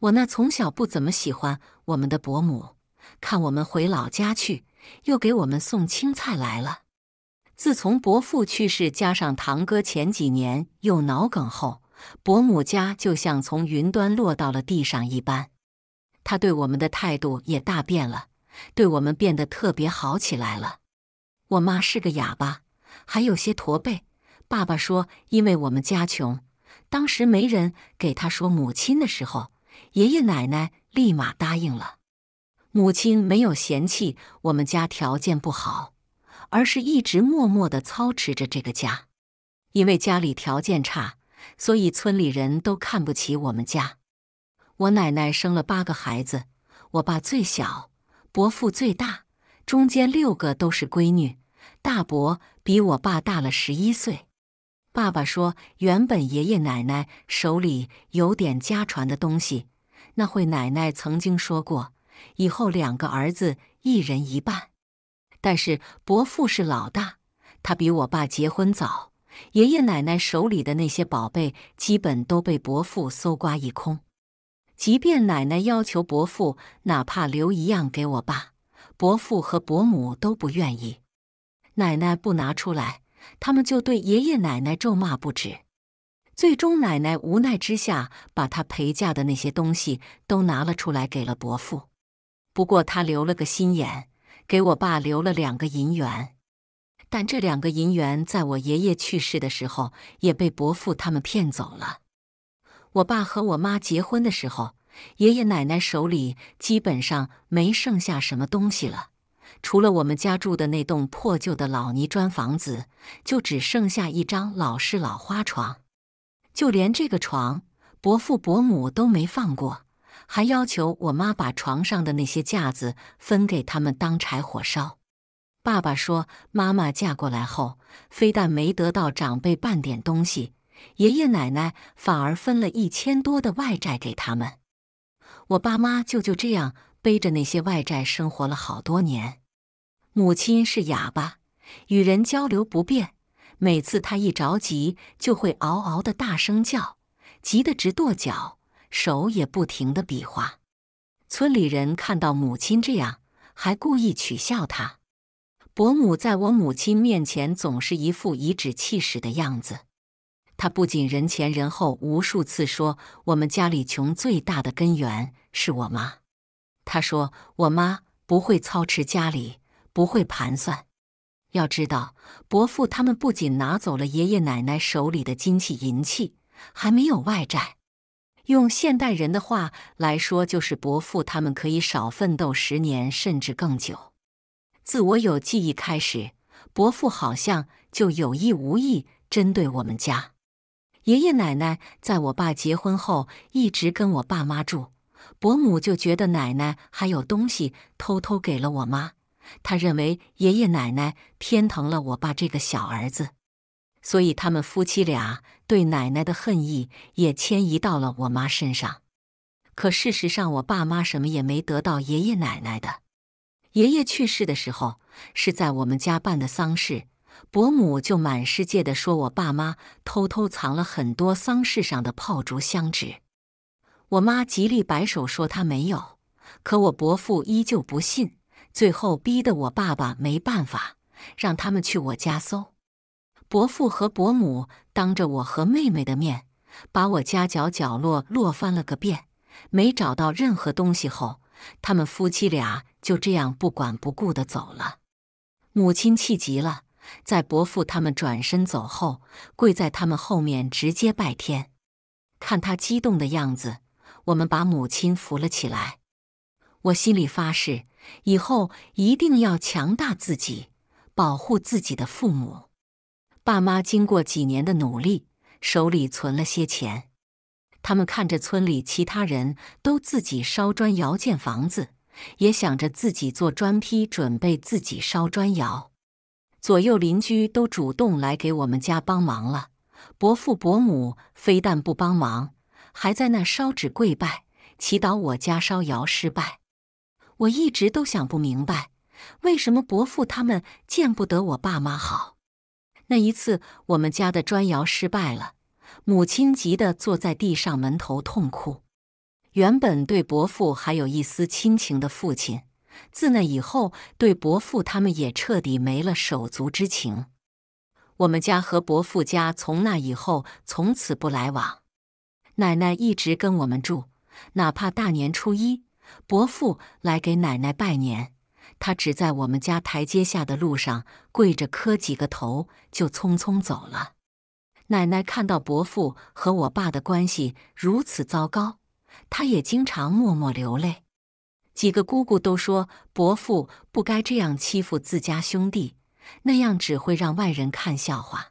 我那从小不怎么喜欢我们的伯母，看我们回老家去，又给我们送青菜来了。自从伯父去世，加上堂哥前几年又脑梗后，伯母家就像从云端落到了地上一般，他对我们的态度也大变了，对我们变得特别好起来了。我妈是个哑巴，还有些驼背。爸爸说，因为我们家穷，当时没人给他说母亲的时候。爷爷奶奶立马答应了，母亲没有嫌弃我们家条件不好，而是一直默默的操持着这个家。因为家里条件差，所以村里人都看不起我们家。我奶奶生了八个孩子，我爸最小，伯父最大，中间六个都是闺女。大伯比我爸大了十一岁。爸爸说，原本爷爷奶奶手里有点家传的东西。那会，奶奶曾经说过，以后两个儿子一人一半。但是伯父是老大，他比我爸结婚早，爷爷奶奶手里的那些宝贝基本都被伯父搜刮一空。即便奶奶要求伯父哪怕留一样给我爸，伯父和伯母都不愿意。奶奶不拿出来，他们就对爷爷奶奶咒骂不止。最终，奶奶无奈之下，把她陪嫁的那些东西都拿了出来，给了伯父。不过，他留了个心眼，给我爸留了两个银元。但这两个银元，在我爷爷去世的时候，也被伯父他们骗走了。我爸和我妈结婚的时候，爷爷奶奶手里基本上没剩下什么东西了，除了我们家住的那栋破旧的老泥砖房子，就只剩下一张老式老花床。就连这个床，伯父伯母都没放过，还要求我妈把床上的那些架子分给他们当柴火烧。爸爸说，妈妈嫁过来后，非但没得到长辈半点东西，爷爷奶奶反而分了一千多的外债给他们。我爸妈就就这样背着那些外债生活了好多年。母亲是哑巴，与人交流不便。每次他一着急，就会嗷嗷的大声叫，急得直跺脚，手也不停的比划。村里人看到母亲这样，还故意取笑他。伯母在我母亲面前总是一副颐指气使的样子。他不仅人前人后无数次说我们家里穷，最大的根源是我妈。他说我妈不会操持家里，不会盘算。要知道，伯父他们不仅拿走了爷爷奶奶手里的金器银器，还没有外债。用现代人的话来说，就是伯父他们可以少奋斗十年，甚至更久。自我有记忆开始，伯父好像就有意无意针对我们家。爷爷奶奶在我爸结婚后一直跟我爸妈住，伯母就觉得奶奶还有东西偷偷给了我妈。他认为爷爷奶奶偏疼了我爸这个小儿子，所以他们夫妻俩对奶奶的恨意也迁移到了我妈身上。可事实上，我爸妈什么也没得到爷爷奶奶的。爷爷去世的时候是在我们家办的丧事，伯母就满世界的说我爸妈偷偷藏了很多丧事上的炮竹、香纸。我妈极力摆手说她没有，可我伯父依旧不信。最后逼得我爸爸没办法，让他们去我家搜。伯父和伯母当着我和妹妹的面，把我家角角落落翻了个遍，没找到任何东西。后，他们夫妻俩就这样不管不顾的走了。母亲气急了，在伯父他们转身走后，跪在他们后面直接拜天。看他激动的样子，我们把母亲扶了起来。我心里发誓。以后一定要强大自己，保护自己的父母。爸妈经过几年的努力，手里存了些钱。他们看着村里其他人都自己烧砖窑建房子，也想着自己做砖坯，准备自己烧砖窑。左右邻居都主动来给我们家帮忙了，伯父伯母非但不帮忙，还在那烧纸跪拜，祈祷我家烧窑失败。我一直都想不明白，为什么伯父他们见不得我爸妈好。那一次，我们家的砖窑失败了，母亲急得坐在地上，门头痛哭。原本对伯父还有一丝亲情的父亲，自那以后对伯父他们也彻底没了手足之情。我们家和伯父家从那以后从此不来往。奶奶一直跟我们住，哪怕大年初一。伯父来给奶奶拜年，他只在我们家台阶下的路上跪着磕几个头，就匆匆走了。奶奶看到伯父和我爸的关系如此糟糕，她也经常默默流泪。几个姑姑都说伯父不该这样欺负自家兄弟，那样只会让外人看笑话。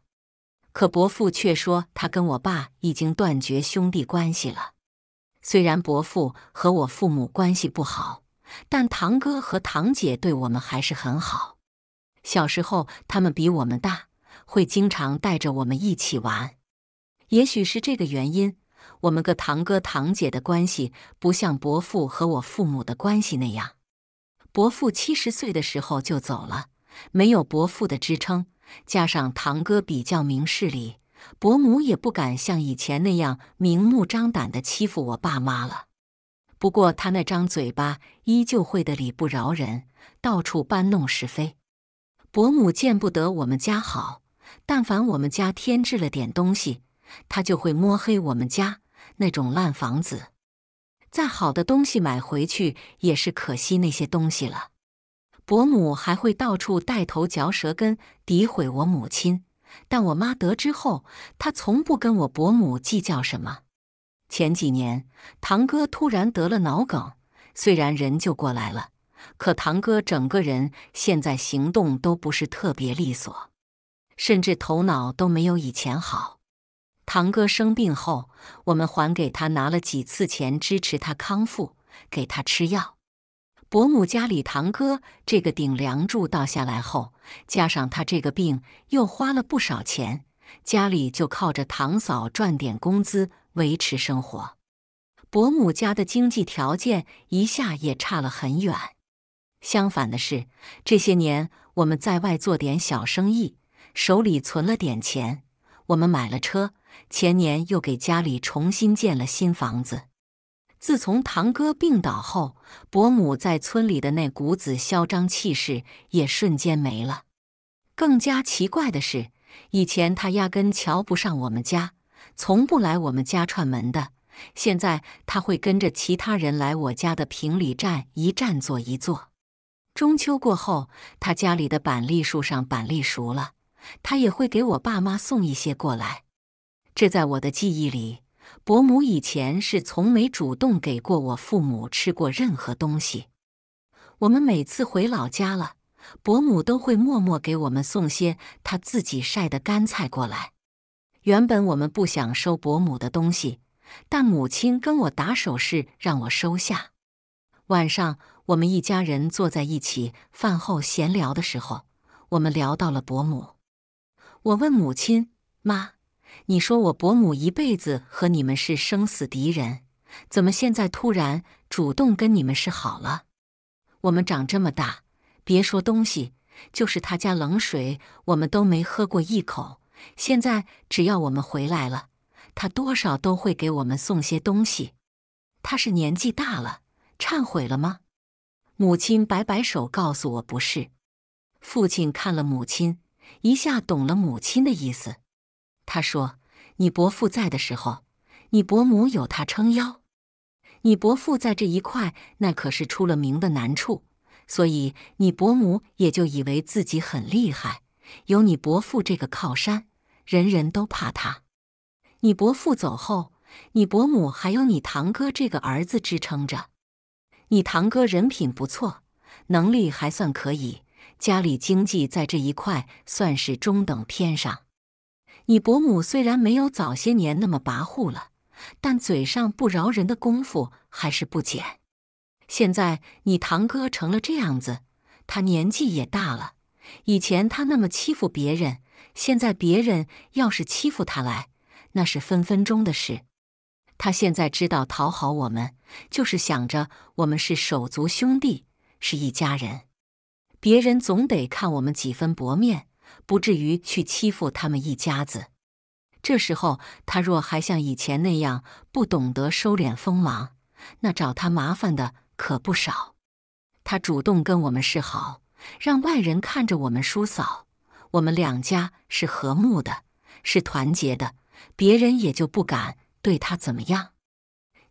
可伯父却说他跟我爸已经断绝兄弟关系了。虽然伯父和我父母关系不好，但堂哥和堂姐对我们还是很好。小时候他们比我们大，会经常带着我们一起玩。也许是这个原因，我们个堂哥堂姐的关系不像伯父和我父母的关系那样。伯父七十岁的时候就走了，没有伯父的支撑，加上堂哥比较明事理。伯母也不敢像以前那样明目张胆的欺负我爸妈了。不过，她那张嘴巴依旧会的理不饶人，到处搬弄是非。伯母见不得我们家好，但凡我们家添置了点东西，她就会摸黑我们家那种烂房子。再好的东西买回去也是可惜那些东西了。伯母还会到处带头嚼舌根，诋毁我母亲。但我妈得知后，她从不跟我伯母计较什么。前几年，堂哥突然得了脑梗，虽然人就过来了，可堂哥整个人现在行动都不是特别利索，甚至头脑都没有以前好。堂哥生病后，我们还给他拿了几次钱支持他康复，给他吃药。伯母家里堂哥这个顶梁柱倒下来后，加上他这个病又花了不少钱，家里就靠着堂嫂赚点工资维持生活。伯母家的经济条件一下也差了很远。相反的是，这些年我们在外做点小生意，手里存了点钱，我们买了车，前年又给家里重新建了新房子。自从堂哥病倒后，伯母在村里的那股子嚣张气势也瞬间没了。更加奇怪的是，以前他压根瞧不上我们家，从不来我们家串门的。现在他会跟着其他人来我家的平里站一站坐一坐。中秋过后，他家里的板栗树上板栗熟了，他也会给我爸妈送一些过来。这在我的记忆里。伯母以前是从没主动给过我父母吃过任何东西。我们每次回老家了，伯母都会默默给我们送些她自己晒的干菜过来。原本我们不想收伯母的东西，但母亲跟我打手势让我收下。晚上我们一家人坐在一起，饭后闲聊的时候，我们聊到了伯母。我问母亲：“妈。”你说我伯母一辈子和你们是生死敌人，怎么现在突然主动跟你们是好了？我们长这么大，别说东西，就是他家冷水我们都没喝过一口。现在只要我们回来了，他多少都会给我们送些东西。他是年纪大了，忏悔了吗？母亲摆摆手告诉我不是。父亲看了母亲一下，懂了母亲的意思，他说。你伯父在的时候，你伯母有他撑腰。你伯父在这一块，那可是出了名的难处，所以你伯母也就以为自己很厉害，有你伯父这个靠山，人人都怕他。你伯父走后，你伯母还有你堂哥这个儿子支撑着。你堂哥人品不错，能力还算可以，家里经济在这一块算是中等偏上。你伯母虽然没有早些年那么跋扈了，但嘴上不饶人的功夫还是不减。现在你堂哥成了这样子，他年纪也大了，以前他那么欺负别人，现在别人要是欺负他来，那是分分钟的事。他现在知道讨好我们，就是想着我们是手足兄弟，是一家人，别人总得看我们几分薄面。不至于去欺负他们一家子。这时候，他若还像以前那样不懂得收敛锋芒，那找他麻烦的可不少。他主动跟我们示好，让外人看着我们叔嫂，我们两家是和睦的，是团结的，别人也就不敢对他怎么样。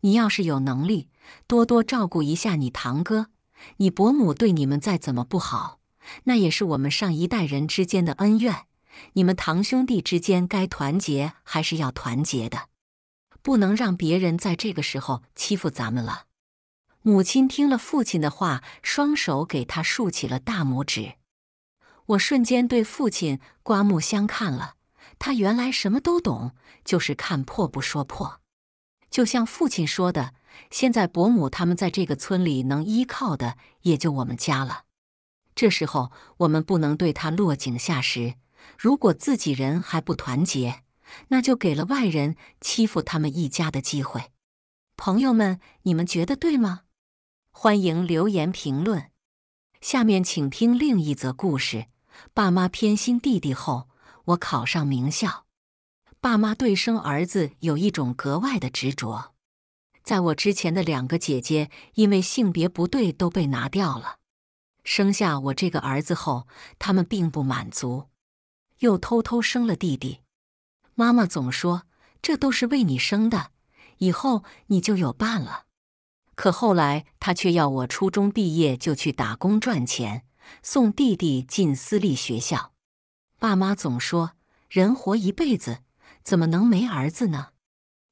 你要是有能力，多多照顾一下你堂哥，你伯母对你们再怎么不好。那也是我们上一代人之间的恩怨，你们堂兄弟之间该团结还是要团结的，不能让别人在这个时候欺负咱们了。母亲听了父亲的话，双手给他竖起了大拇指。我瞬间对父亲刮目相看了，他原来什么都懂，就是看破不说破。就像父亲说的，现在伯母他们在这个村里能依靠的也就我们家了。这时候我们不能对他落井下石，如果自己人还不团结，那就给了外人欺负他们一家的机会。朋友们，你们觉得对吗？欢迎留言评论。下面请听另一则故事：爸妈偏心弟弟后，我考上名校。爸妈对生儿子有一种格外的执着，在我之前的两个姐姐因为性别不对都被拿掉了。生下我这个儿子后，他们并不满足，又偷偷生了弟弟。妈妈总说：“这都是为你生的，以后你就有伴了。”可后来他却要我初中毕业就去打工赚钱，送弟弟进私立学校。爸妈总说：“人活一辈子，怎么能没儿子呢？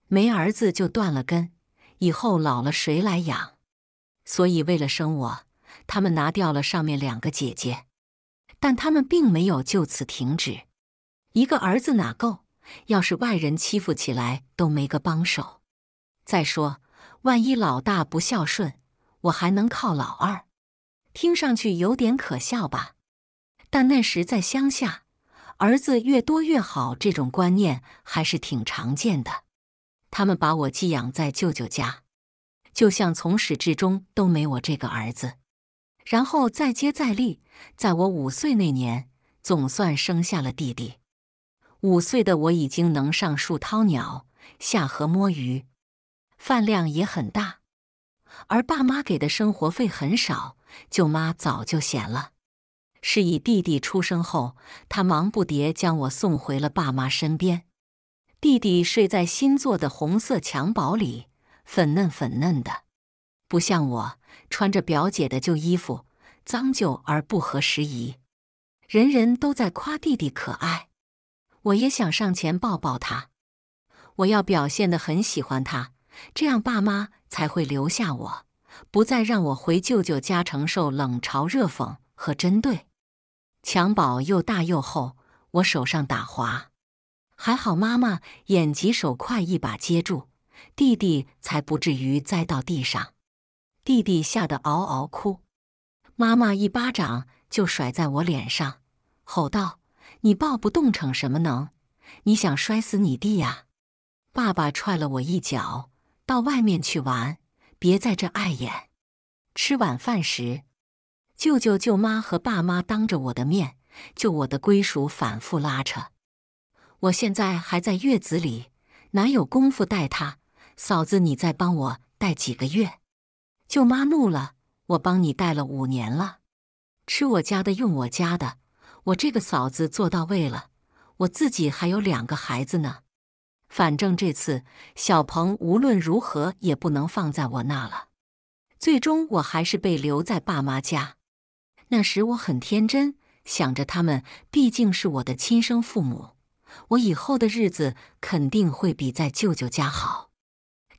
没儿子就断了根，以后老了谁来养？”所以为了生我。他们拿掉了上面两个姐姐，但他们并没有就此停止。一个儿子哪够？要是外人欺负起来都没个帮手。再说，万一老大不孝顺，我还能靠老二。听上去有点可笑吧？但那时在乡下，儿子越多越好这种观念还是挺常见的。他们把我寄养在舅舅家，就像从始至终都没我这个儿子。然后再接再厉，在我五岁那年，总算生下了弟弟。五岁的我已经能上树掏鸟，下河摸鱼，饭量也很大。而爸妈给的生活费很少，舅妈早就闲了。是以弟弟出生后，他忙不迭将我送回了爸妈身边。弟弟睡在新做的红色襁褓里，粉嫩粉嫩的，不像我。穿着表姐的旧衣服，脏旧而不合时宜。人人都在夸弟弟可爱，我也想上前抱抱他。我要表现的很喜欢他，这样爸妈才会留下我，不再让我回舅舅家承受冷嘲热讽和针对。襁褓又大又厚，我手上打滑，还好妈妈眼疾手快，一把接住弟弟，才不至于栽到地上。弟弟吓得嗷嗷哭，妈妈一巴掌就甩在我脸上，吼道：“你抱不动逞什么能？你想摔死你弟呀！”爸爸踹了我一脚，到外面去玩，别在这碍眼。吃晚饭时，舅舅、舅妈和爸妈当着我的面就我的归属反复拉扯。我现在还在月子里，哪有功夫带他？嫂子，你再帮我带几个月。舅妈怒了，我帮你带了五年了，吃我家的，用我家的，我这个嫂子做到位了。我自己还有两个孩子呢，反正这次小鹏无论如何也不能放在我那了。最终我还是被留在爸妈家。那时我很天真，想着他们毕竟是我的亲生父母，我以后的日子肯定会比在舅舅家好。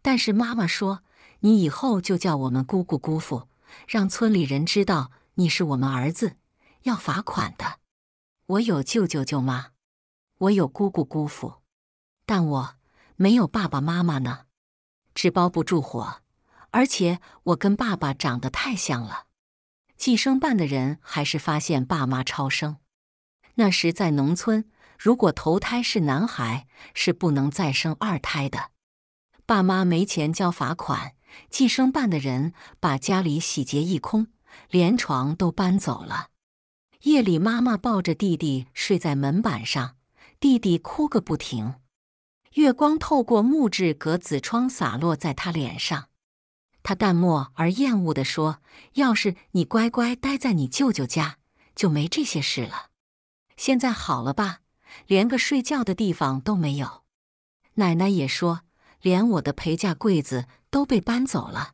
但是妈妈说。你以后就叫我们姑姑姑父，让村里人知道你是我们儿子，要罚款的。我有舅舅舅妈，我有姑姑姑父，但我没有爸爸妈妈呢。纸包不住火，而且我跟爸爸长得太像了。计生办的人还是发现爸妈超生。那时在农村，如果头胎是男孩，是不能再生二胎的。爸妈没钱交罚款。计生办的人把家里洗劫一空，连床都搬走了。夜里，妈妈抱着弟弟睡在门板上，弟弟哭个不停。月光透过木质格子窗洒落在他脸上，他淡漠而厌恶地说：“要是你乖乖待在你舅舅家，就没这些事了。现在好了吧，连个睡觉的地方都没有。”奶奶也说。连我的陪嫁柜子都被搬走了，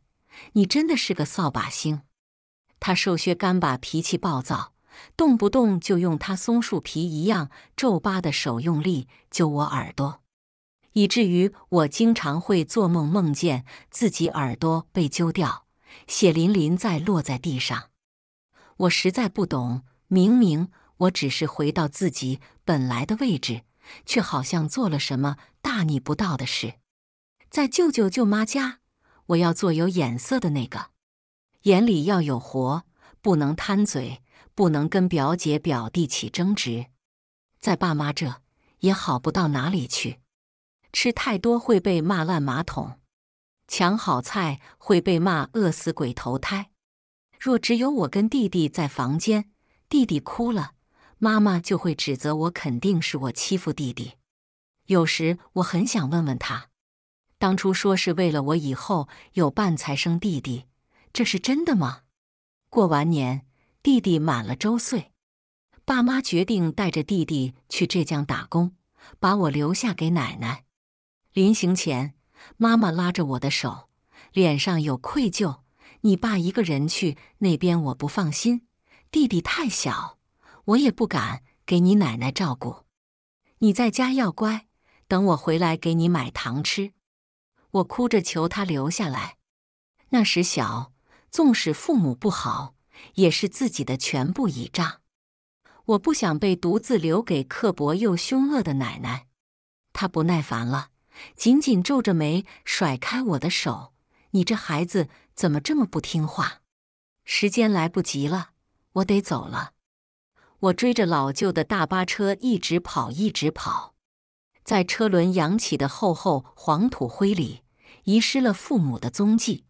你真的是个扫把星。他瘦削干巴，脾气暴躁，动不动就用他松树皮一样皱巴的手用力揪我耳朵，以至于我经常会做梦，梦见自己耳朵被揪掉，血淋淋再落在地上。我实在不懂，明明我只是回到自己本来的位置，却好像做了什么大逆不道的事。在舅舅舅妈家，我要做有眼色的那个，眼里要有活，不能贪嘴，不能跟表姐表弟起争执。在爸妈这也好不到哪里去，吃太多会被骂烂马桶，抢好菜会被骂饿死鬼投胎。若只有我跟弟弟在房间，弟弟哭了，妈妈就会指责我，肯定是我欺负弟弟。有时我很想问问他。当初说是为了我以后有伴才生弟弟，这是真的吗？过完年，弟弟满了周岁，爸妈决定带着弟弟去浙江打工，把我留下给奶奶。临行前，妈妈拉着我的手，脸上有愧疚：“你爸一个人去那边，我不放心。弟弟太小，我也不敢给你奶奶照顾。你在家要乖，等我回来给你买糖吃。”我哭着求他留下来。那时小，纵使父母不好，也是自己的全部倚仗。我不想被独自留给刻薄又凶恶的奶奶。他不耐烦了，紧紧皱着眉，甩开我的手：“你这孩子怎么这么不听话？”时间来不及了，我得走了。我追着老旧的大巴车一直跑，一直跑，在车轮扬起的厚厚黄土灰里。遗失了父母的踪迹，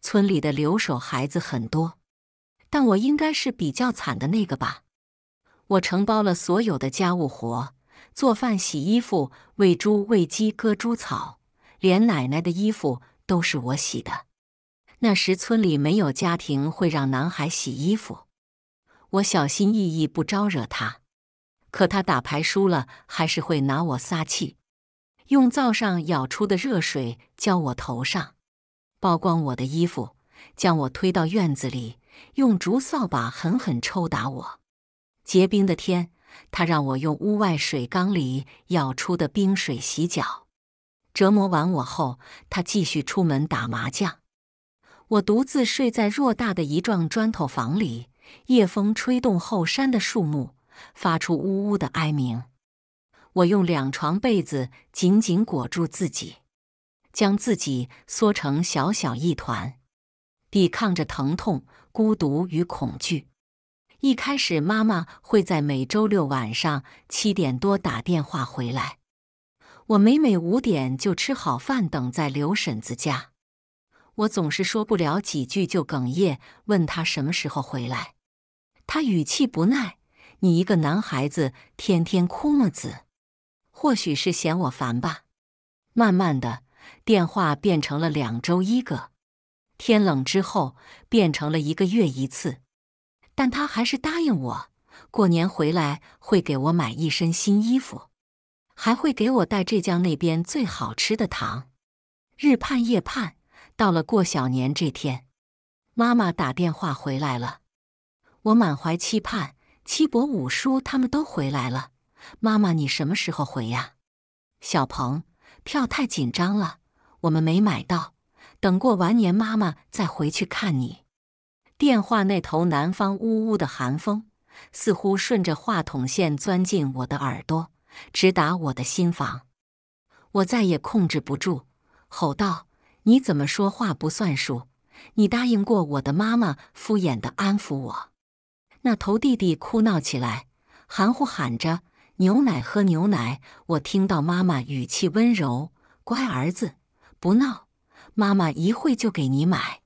村里的留守孩子很多，但我应该是比较惨的那个吧。我承包了所有的家务活，做饭、洗衣服、喂猪、喂鸡、割猪草，连奶奶的衣服都是我洗的。那时村里没有家庭会让男孩洗衣服，我小心翼翼不招惹他，可他打牌输了还是会拿我撒气。用灶上舀出的热水浇我头上，曝光我的衣服，将我推到院子里，用竹扫把狠狠抽打我。结冰的天，他让我用屋外水缸里舀出的冰水洗脚。折磨完我后，他继续出门打麻将。我独自睡在偌大的一幢砖头房里，夜风吹动后山的树木，发出呜呜的哀鸣。我用两床被子紧紧裹住自己，将自己缩成小小一团，抵抗着疼痛、孤独与恐惧。一开始，妈妈会在每周六晚上七点多打电话回来，我每每五点就吃好饭等在刘婶子家。我总是说不了几句就哽咽，问他什么时候回来。他语气不耐：“你一个男孩子，天天哭么子？”或许是嫌我烦吧，慢慢的，电话变成了两周一个，天冷之后变成了一个月一次，但他还是答应我，过年回来会给我买一身新衣服，还会给我带浙江那边最好吃的糖。日盼夜盼，到了过小年这天，妈妈打电话回来了，我满怀期盼，七伯五叔他们都回来了。妈妈，你什么时候回呀？小鹏，票太紧张了，我们没买到。等过完年，妈妈再回去看你。电话那头，南方呜呜的寒风，似乎顺着话筒线钻进我的耳朵，直达我的心房。我再也控制不住，吼道：“你怎么说话不算数？你答应过我的！”妈妈敷衍地安抚我。那头弟弟哭闹起来，含糊喊着。牛奶，喝牛奶。我听到妈妈语气温柔：“乖儿子，不闹，妈妈一会就给你买。”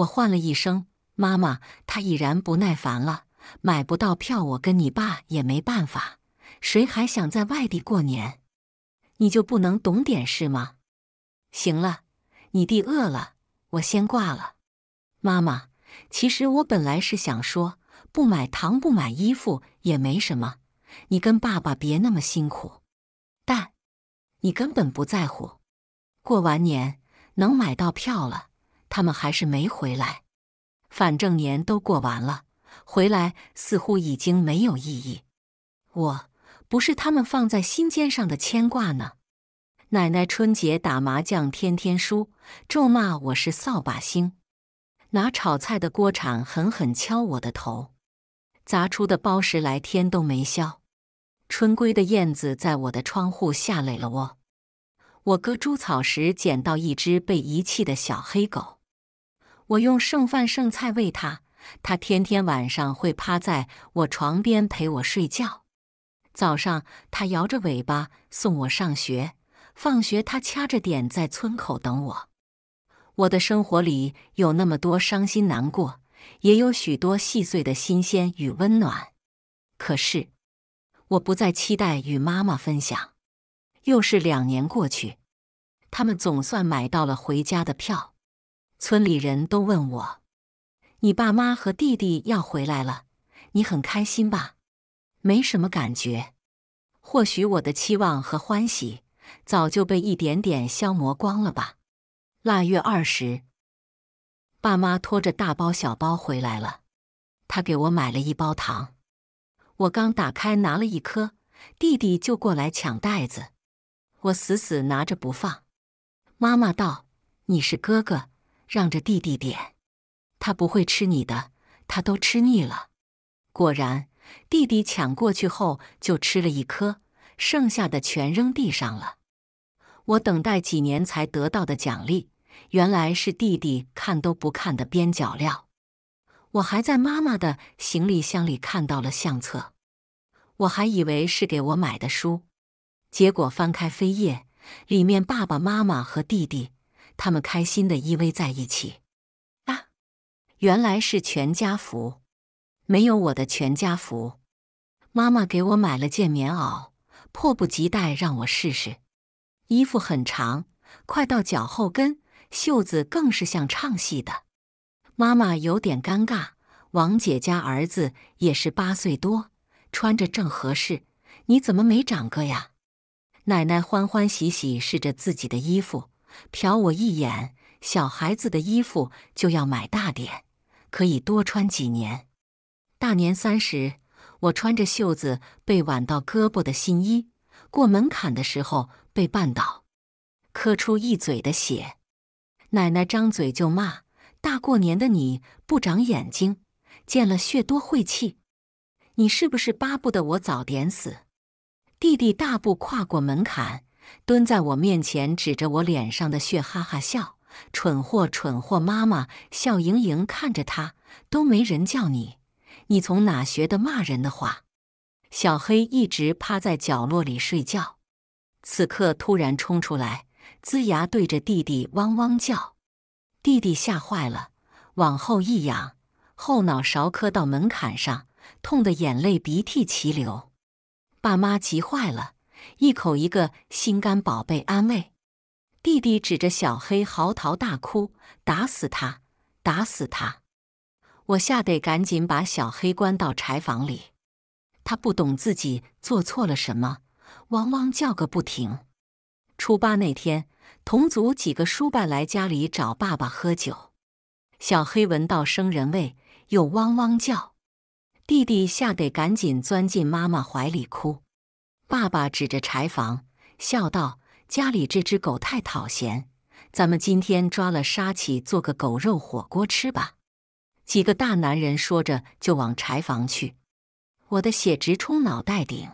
我唤了一声：“妈妈。”她已然不耐烦了：“买不到票，我跟你爸也没办法。谁还想在外地过年？你就不能懂点事吗？”行了，你弟饿了，我先挂了。妈妈，其实我本来是想说，不买糖，不买衣服也没什么。你跟爸爸别那么辛苦，但你根本不在乎。过完年能买到票了，他们还是没回来。反正年都过完了，回来似乎已经没有意义。我不是他们放在心尖上的牵挂呢。奶奶春节打麻将天天输，咒骂我是扫把星，拿炒菜的锅铲狠狠敲我的头，砸出的包十来天都没消。春归的燕子在我的窗户下垒了窝。我割猪草时捡到一只被遗弃的小黑狗，我用剩饭剩菜喂它，它天天晚上会趴在我床边陪我睡觉。早上，它摇着尾巴送我上学；放学，它掐着点在村口等我。我的生活里有那么多伤心难过，也有许多细碎的新鲜与温暖。可是。我不再期待与妈妈分享，又是两年过去，他们总算买到了回家的票。村里人都问我：“你爸妈和弟弟要回来了，你很开心吧？”“没什么感觉，或许我的期望和欢喜早就被一点点消磨光了吧。”腊月二十，爸妈拖着大包小包回来了，他给我买了一包糖。我刚打开拿了一颗，弟弟就过来抢袋子，我死死拿着不放。妈妈道：“你是哥哥，让着弟弟点，他不会吃你的，他都吃腻了。”果然，弟弟抢过去后就吃了一颗，剩下的全扔地上了。我等待几年才得到的奖励，原来是弟弟看都不看的边角料。我还在妈妈的行李箱里看到了相册。我还以为是给我买的书，结果翻开扉页，里面爸爸妈妈和弟弟他们开心的依偎在一起。啊，原来是全家福，没有我的全家福。妈妈给我买了件棉袄，迫不及待让我试试。衣服很长，快到脚后跟，袖子更是像唱戏的。妈妈有点尴尬。王姐家儿子也是八岁多。穿着正合适，你怎么没长个呀？奶奶欢欢喜喜试着自己的衣服，瞟我一眼。小孩子的衣服就要买大点，可以多穿几年。大年三十，我穿着袖子被挽到胳膊的新衣，过门槛的时候被绊倒，磕出一嘴的血。奶奶张嘴就骂：“大过年的你不长眼睛，见了血多晦气。”你是不是巴不得我早点死？弟弟大步跨过门槛，蹲在我面前，指着我脸上的血哈哈笑：“蠢货，蠢货！”妈妈笑盈盈看着他，都没人叫你，你从哪学的骂人的话？小黑一直趴在角落里睡觉，此刻突然冲出来，龇牙对着弟弟汪汪叫，弟弟吓坏了，往后一仰，后脑勺磕到门槛上。痛得眼泪鼻涕齐流，爸妈急坏了，一口一个心肝宝贝安慰弟弟，指着小黑嚎啕大哭：“打死他，打死他！”我吓得赶紧把小黑关到柴房里。他不懂自己做错了什么，汪汪叫个不停。初八那天，同组几个叔伯来家里找爸爸喝酒，小黑闻到生人味，又汪汪叫。弟弟吓得赶紧钻进妈妈怀里哭，爸爸指着柴房笑道：“家里这只狗太讨嫌，咱们今天抓了杀起，做个狗肉火锅吃吧。”几个大男人说着就往柴房去。我的血直冲脑袋顶，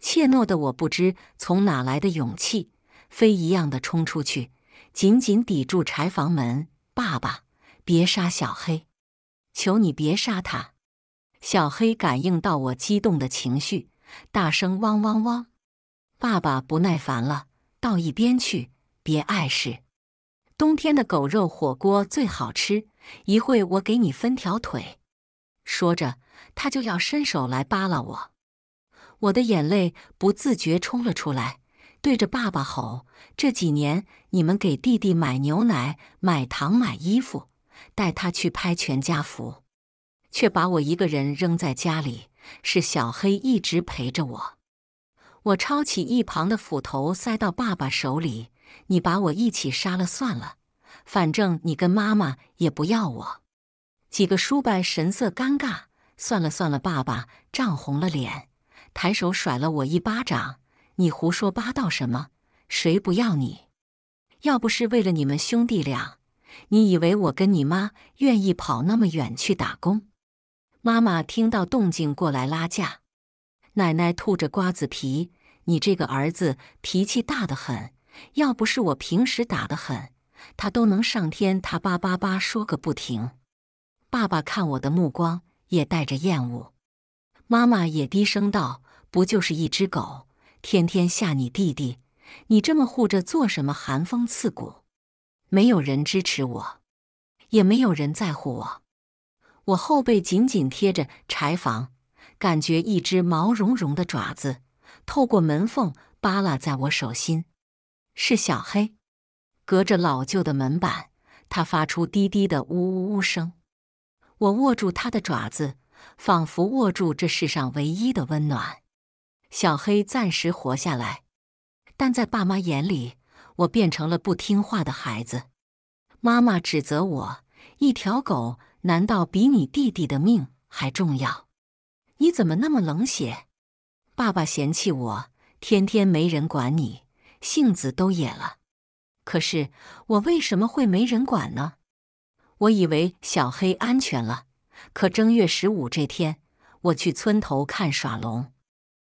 怯懦的我不知从哪来的勇气，飞一样的冲出去，紧紧抵住柴房门：“爸爸，别杀小黑，求你别杀他！”小黑感应到我激动的情绪，大声汪汪汪！爸爸不耐烦了，到一边去，别碍事。冬天的狗肉火锅最好吃，一会我给你分条腿。说着，他就要伸手来扒拉我，我的眼泪不自觉冲了出来，对着爸爸吼：“这几年你们给弟弟买牛奶、买糖、买衣服，带他去拍全家福。”却把我一个人扔在家里，是小黑一直陪着我。我抄起一旁的斧头塞到爸爸手里：“你把我一起杀了算了，反正你跟妈妈也不要我。”几个叔伯神色尴尬。算了算了，爸爸涨红了脸，抬手甩了我一巴掌：“你胡说八道什么？谁不要你？要不是为了你们兄弟俩，你以为我跟你妈愿意跑那么远去打工？”妈妈听到动静过来拉架，奶奶吐着瓜子皮：“你这个儿子脾气大得很，要不是我平时打得很，他都能上天。”他叭叭叭说个不停。爸爸看我的目光也带着厌恶。妈妈也低声道：“不就是一只狗，天天吓你弟弟，你这么护着做什么？寒风刺骨，没有人支持我，也没有人在乎我。”我后背紧紧贴着柴房，感觉一只毛茸茸的爪子透过门缝扒拉在我手心，是小黑。隔着老旧的门板，它发出低低的呜呜呜声。我握住它的爪子，仿佛握住这世上唯一的温暖。小黑暂时活下来，但在爸妈眼里，我变成了不听话的孩子。妈妈指责我，一条狗。难道比你弟弟的命还重要？你怎么那么冷血？爸爸嫌弃我，天天没人管你，性子都野了。可是我为什么会没人管呢？我以为小黑安全了，可正月十五这天，我去村头看耍龙，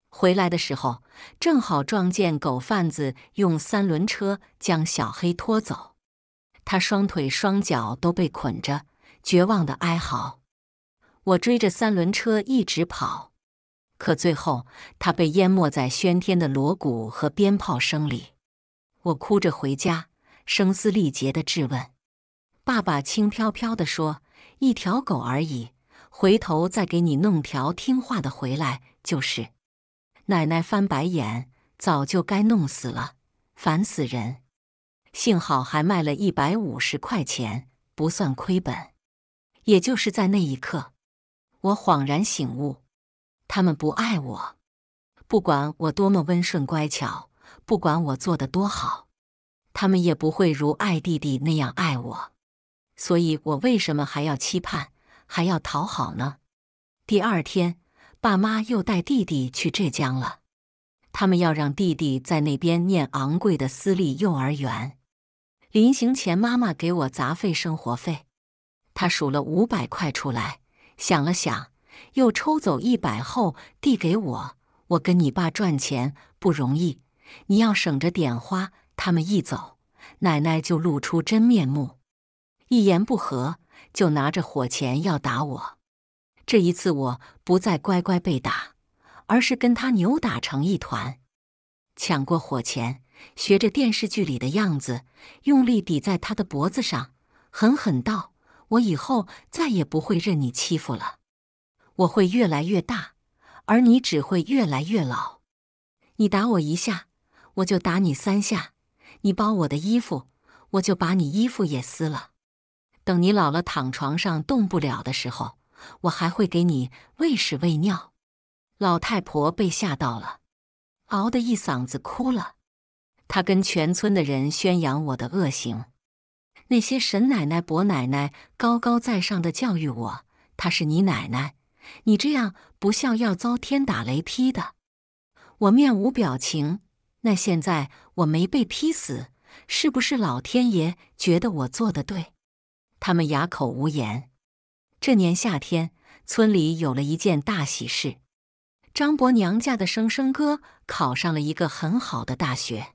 回来的时候正好撞见狗贩子用三轮车将小黑拖走，他双腿双脚都被捆着。绝望的哀嚎，我追着三轮车一直跑，可最后它被淹没在喧天的锣鼓和鞭炮声里。我哭着回家，声嘶力竭的质问爸爸：“轻飘飘的说，一条狗而已，回头再给你弄条听话的回来就是。”奶奶翻白眼，早就该弄死了，烦死人！幸好还卖了一百五十块钱，不算亏本。也就是在那一刻，我恍然醒悟：他们不爱我，不管我多么温顺乖巧，不管我做的多好，他们也不会如爱弟弟那样爱我。所以，我为什么还要期盼，还要讨好呢？第二天，爸妈又带弟弟去浙江了，他们要让弟弟在那边念昂贵的私立幼儿园。临行前，妈妈给我杂费生活费。他数了五百块出来，想了想，又抽走一百后递给我。我跟你爸赚钱不容易，你要省着点花。他们一走，奶奶就露出真面目，一言不合就拿着火钳要打我。这一次，我不再乖乖被打，而是跟他扭打成一团，抢过火钳，学着电视剧里的样子，用力抵在他的脖子上，狠狠道。我以后再也不会任你欺负了，我会越来越大，而你只会越来越老。你打我一下，我就打你三下；你剥我的衣服，我就把你衣服也撕了。等你老了，躺床上动不了的时候，我还会给你喂屎喂尿。老太婆被吓到了，嗷的一嗓子哭了。她跟全村的人宣扬我的恶行。那些沈奶奶、伯奶奶高高在上的教育我：“她是你奶奶，你这样不孝要遭天打雷劈的。”我面无表情。那现在我没被劈死，是不是老天爷觉得我做的对？他们哑口无言。这年夏天，村里有了一件大喜事：张伯娘家的生生哥考上了一个很好的大学。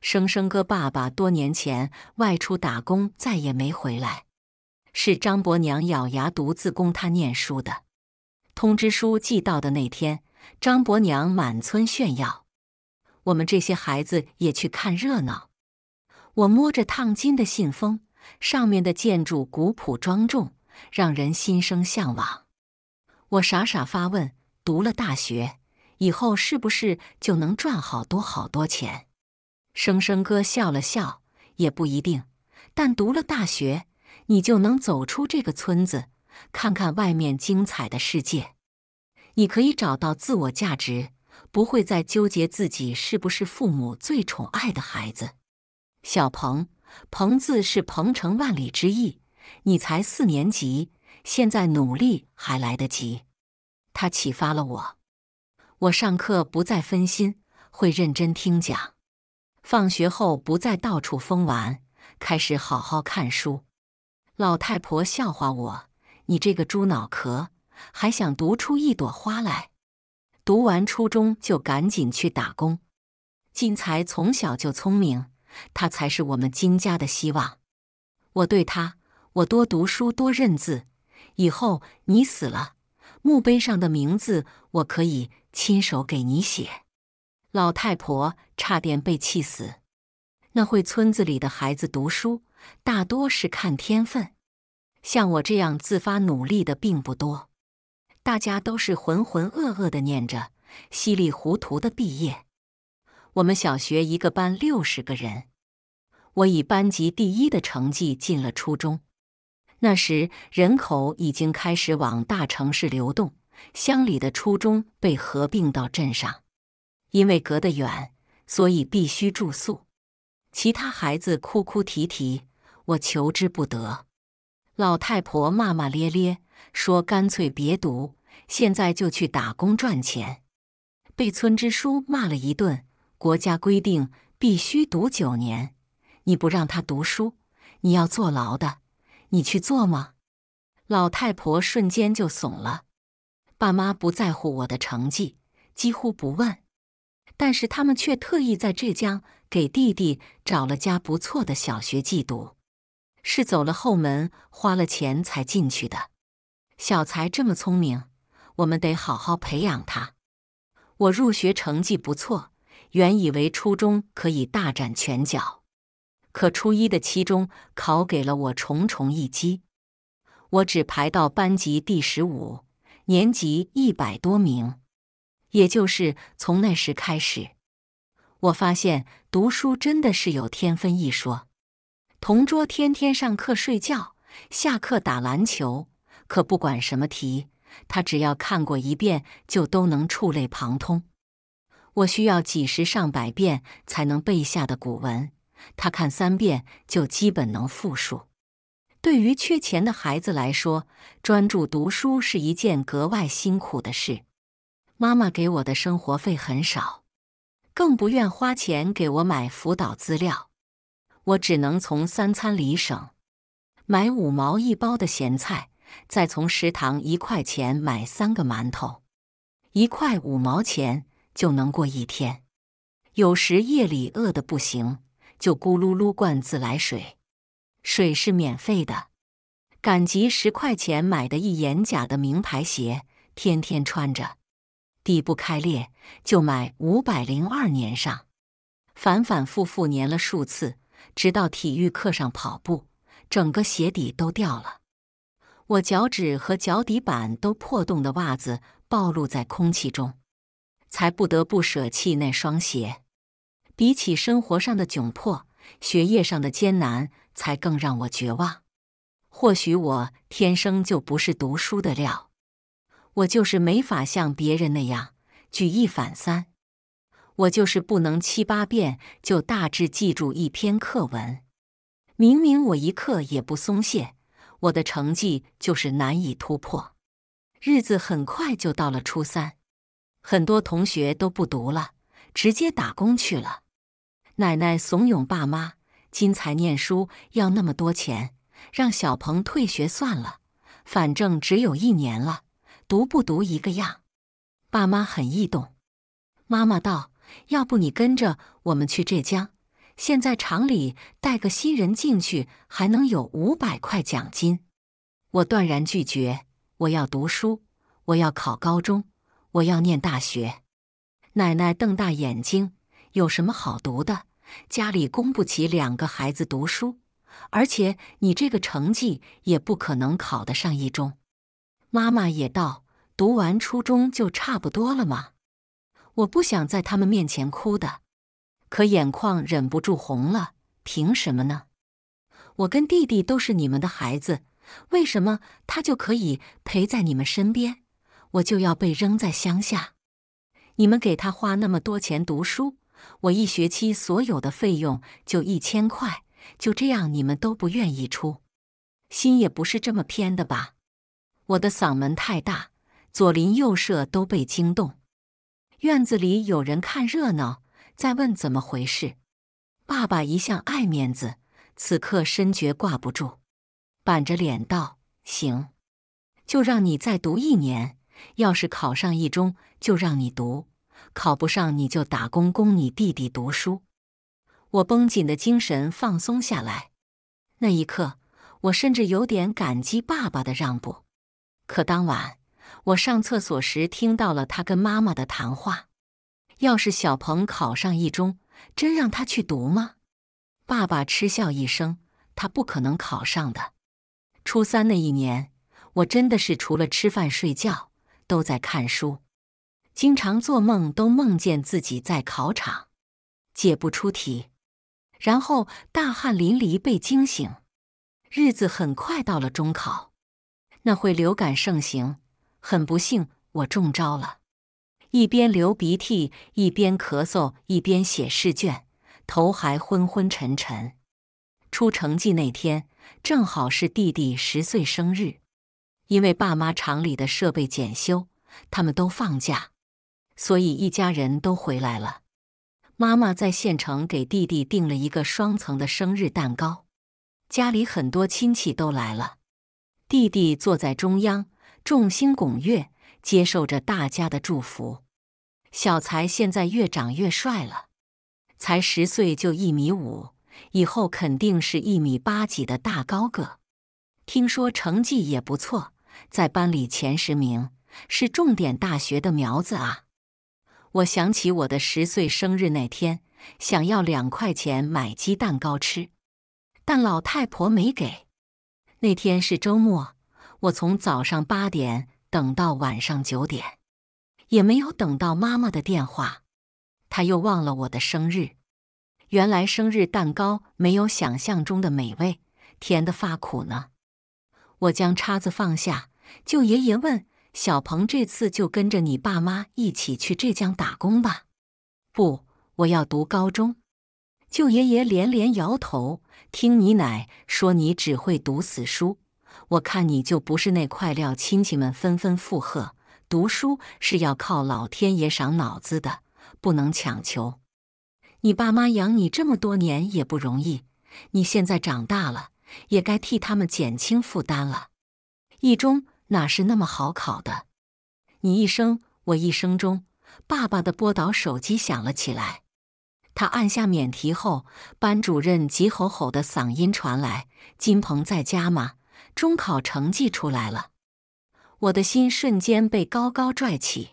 生生哥爸爸多年前外出打工，再也没回来，是张伯娘咬牙独自供他念书的。通知书寄到的那天，张伯娘满村炫耀，我们这些孩子也去看热闹。我摸着烫金的信封，上面的建筑古朴庄重，让人心生向往。我傻傻发问：读了大学以后，是不是就能赚好多好多钱？生生哥笑了笑，也不一定。但读了大学，你就能走出这个村子，看看外面精彩的世界。你可以找到自我价值，不会再纠结自己是不是父母最宠爱的孩子。小鹏，鹏字是鹏程万里之意。你才四年级，现在努力还来得及。他启发了我，我上课不再分心，会认真听讲。放学后不再到处疯玩，开始好好看书。老太婆笑话我：“你这个猪脑壳，还想读出一朵花来？”读完初中就赶紧去打工。金才从小就聪明，他才是我们金家的希望。我对他，我多读书，多认字。以后你死了，墓碑上的名字我可以亲手给你写。老太婆差点被气死。那会，村子里的孩子读书大多是看天分，像我这样自发努力的并不多。大家都是浑浑噩噩的念着，稀里糊涂的毕业。我们小学一个班六十个人，我以班级第一的成绩进了初中。那时，人口已经开始往大城市流动，乡里的初中被合并到镇上。因为隔得远，所以必须住宿。其他孩子哭哭啼啼，我求之不得。老太婆骂骂咧咧，说干脆别读，现在就去打工赚钱。被村支书骂了一顿。国家规定必须读九年，你不让他读书，你要坐牢的。你去做吗？老太婆瞬间就怂了。爸妈不在乎我的成绩，几乎不问。但是他们却特意在浙江给弟弟找了家不错的小学寄读，是走了后门花了钱才进去的。小才这么聪明，我们得好好培养他。我入学成绩不错，原以为初中可以大展拳脚，可初一的期中考给了我重重一击，我只排到班级第十五，年级一百多名。也就是从那时开始，我发现读书真的是有天分一说。同桌天天上课睡觉，下课打篮球，可不管什么题，他只要看过一遍就都能触类旁通。我需要几十上百遍才能背下的古文，他看三遍就基本能复述。对于缺钱的孩子来说，专注读书是一件格外辛苦的事。妈妈给我的生活费很少，更不愿花钱给我买辅导资料，我只能从三餐里省，买五毛一包的咸菜，再从食堂一块钱买三个馒头，一块五毛钱就能过一天。有时夜里饿得不行，就咕噜噜灌自来水，水是免费的。赶集十块钱买的一眼假的名牌鞋，天天穿着。底部开裂，就买五百零二粘上，反反复复粘了数次，直到体育课上跑步，整个鞋底都掉了。我脚趾和脚底板都破洞的袜子暴露在空气中，才不得不舍弃那双鞋。比起生活上的窘迫，学业上的艰难才更让我绝望。或许我天生就不是读书的料。我就是没法像别人那样举一反三，我就是不能七八遍就大致记住一篇课文。明明我一刻也不松懈，我的成绩就是难以突破。日子很快就到了初三，很多同学都不读了，直接打工去了。奶奶怂恿爸妈：“金才念书要那么多钱，让小鹏退学算了，反正只有一年了。”读不读一个样，爸妈很异动。妈妈道：“要不你跟着我们去浙江？现在厂里带个新人进去，还能有五百块奖金。”我断然拒绝：“我要读书，我要考高中，我要念大学。”奶奶瞪大眼睛：“有什么好读的？家里供不起两个孩子读书，而且你这个成绩也不可能考得上一中。”妈妈也道：“读完初中就差不多了吗？”我不想在他们面前哭的，可眼眶忍不住红了。凭什么呢？我跟弟弟都是你们的孩子，为什么他就可以陪在你们身边，我就要被扔在乡下？你们给他花那么多钱读书，我一学期所有的费用就一千块，就这样你们都不愿意出，心也不是这么偏的吧？我的嗓门太大，左邻右舍都被惊动。院子里有人看热闹，在问怎么回事。爸爸一向爱面子，此刻深觉挂不住，板着脸道：“行，就让你再读一年。要是考上一中，就让你读；考不上，你就打工供你弟弟读书。”我绷紧的精神放松下来。那一刻，我甚至有点感激爸爸的让步。可当晚，我上厕所时听到了他跟妈妈的谈话。要是小鹏考上一中，真让他去读吗？爸爸嗤笑一声：“他不可能考上的。”初三那一年，我真的是除了吃饭睡觉都在看书，经常做梦都梦见自己在考场，解不出题，然后大汗淋漓被惊醒。日子很快到了中考。那会流感盛行，很不幸我中招了，一边流鼻涕，一边咳嗽，一边写试卷，头还昏昏沉沉。出成绩那天正好是弟弟十岁生日，因为爸妈厂里的设备检修，他们都放假，所以一家人都回来了。妈妈在县城给弟弟订了一个双层的生日蛋糕，家里很多亲戚都来了。弟弟坐在中央，众星拱月，接受着大家的祝福。小才现在越长越帅了，才十岁就一米五，以后肯定是一米八几的大高个。听说成绩也不错，在班里前十名，是重点大学的苗子啊。我想起我的十岁生日那天，想要两块钱买鸡蛋糕吃，但老太婆没给。那天是周末，我从早上八点等到晚上九点，也没有等到妈妈的电话。她又忘了我的生日。原来生日蛋糕没有想象中的美味，甜的发苦呢。我将叉子放下，舅爷爷问：“小鹏，这次就跟着你爸妈一起去浙江打工吧？”“不，我要读高中。”舅爷爷连连摇头，听你奶说你只会读死书，我看你就不是那块料。亲戚们纷纷附和，读书是要靠老天爷赏脑子的，不能强求。你爸妈养你这么多年也不容易，你现在长大了，也该替他们减轻负担了。一中哪是那么好考的？你一声，我一声中，爸爸的波导手机响了起来。他按下免提后，班主任急吼吼的嗓音传来：“金鹏在家吗？中考成绩出来了。”我的心瞬间被高高拽起。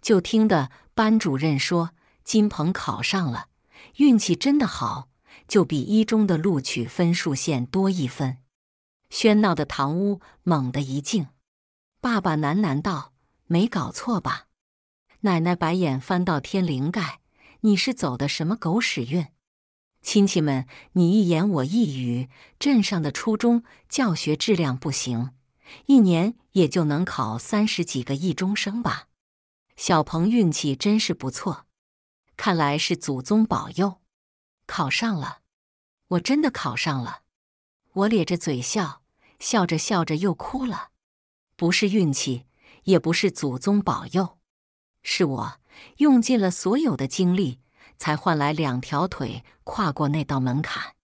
就听得班主任说：“金鹏考上了，运气真的好，就比一中的录取分数线多一分。”喧闹的堂屋猛地一静。爸爸喃喃道：“没搞错吧？”奶奶白眼翻到天灵盖。你是走的什么狗屎运？亲戚们，你一言我一语，镇上的初中教学质量不行，一年也就能考三十几个一中生吧。小鹏运气真是不错，看来是祖宗保佑，考上了。我真的考上了。我咧着嘴笑，笑着笑着又哭了。不是运气，也不是祖宗保佑，是我。用尽了所有的精力，才换来两条腿跨过那道门槛。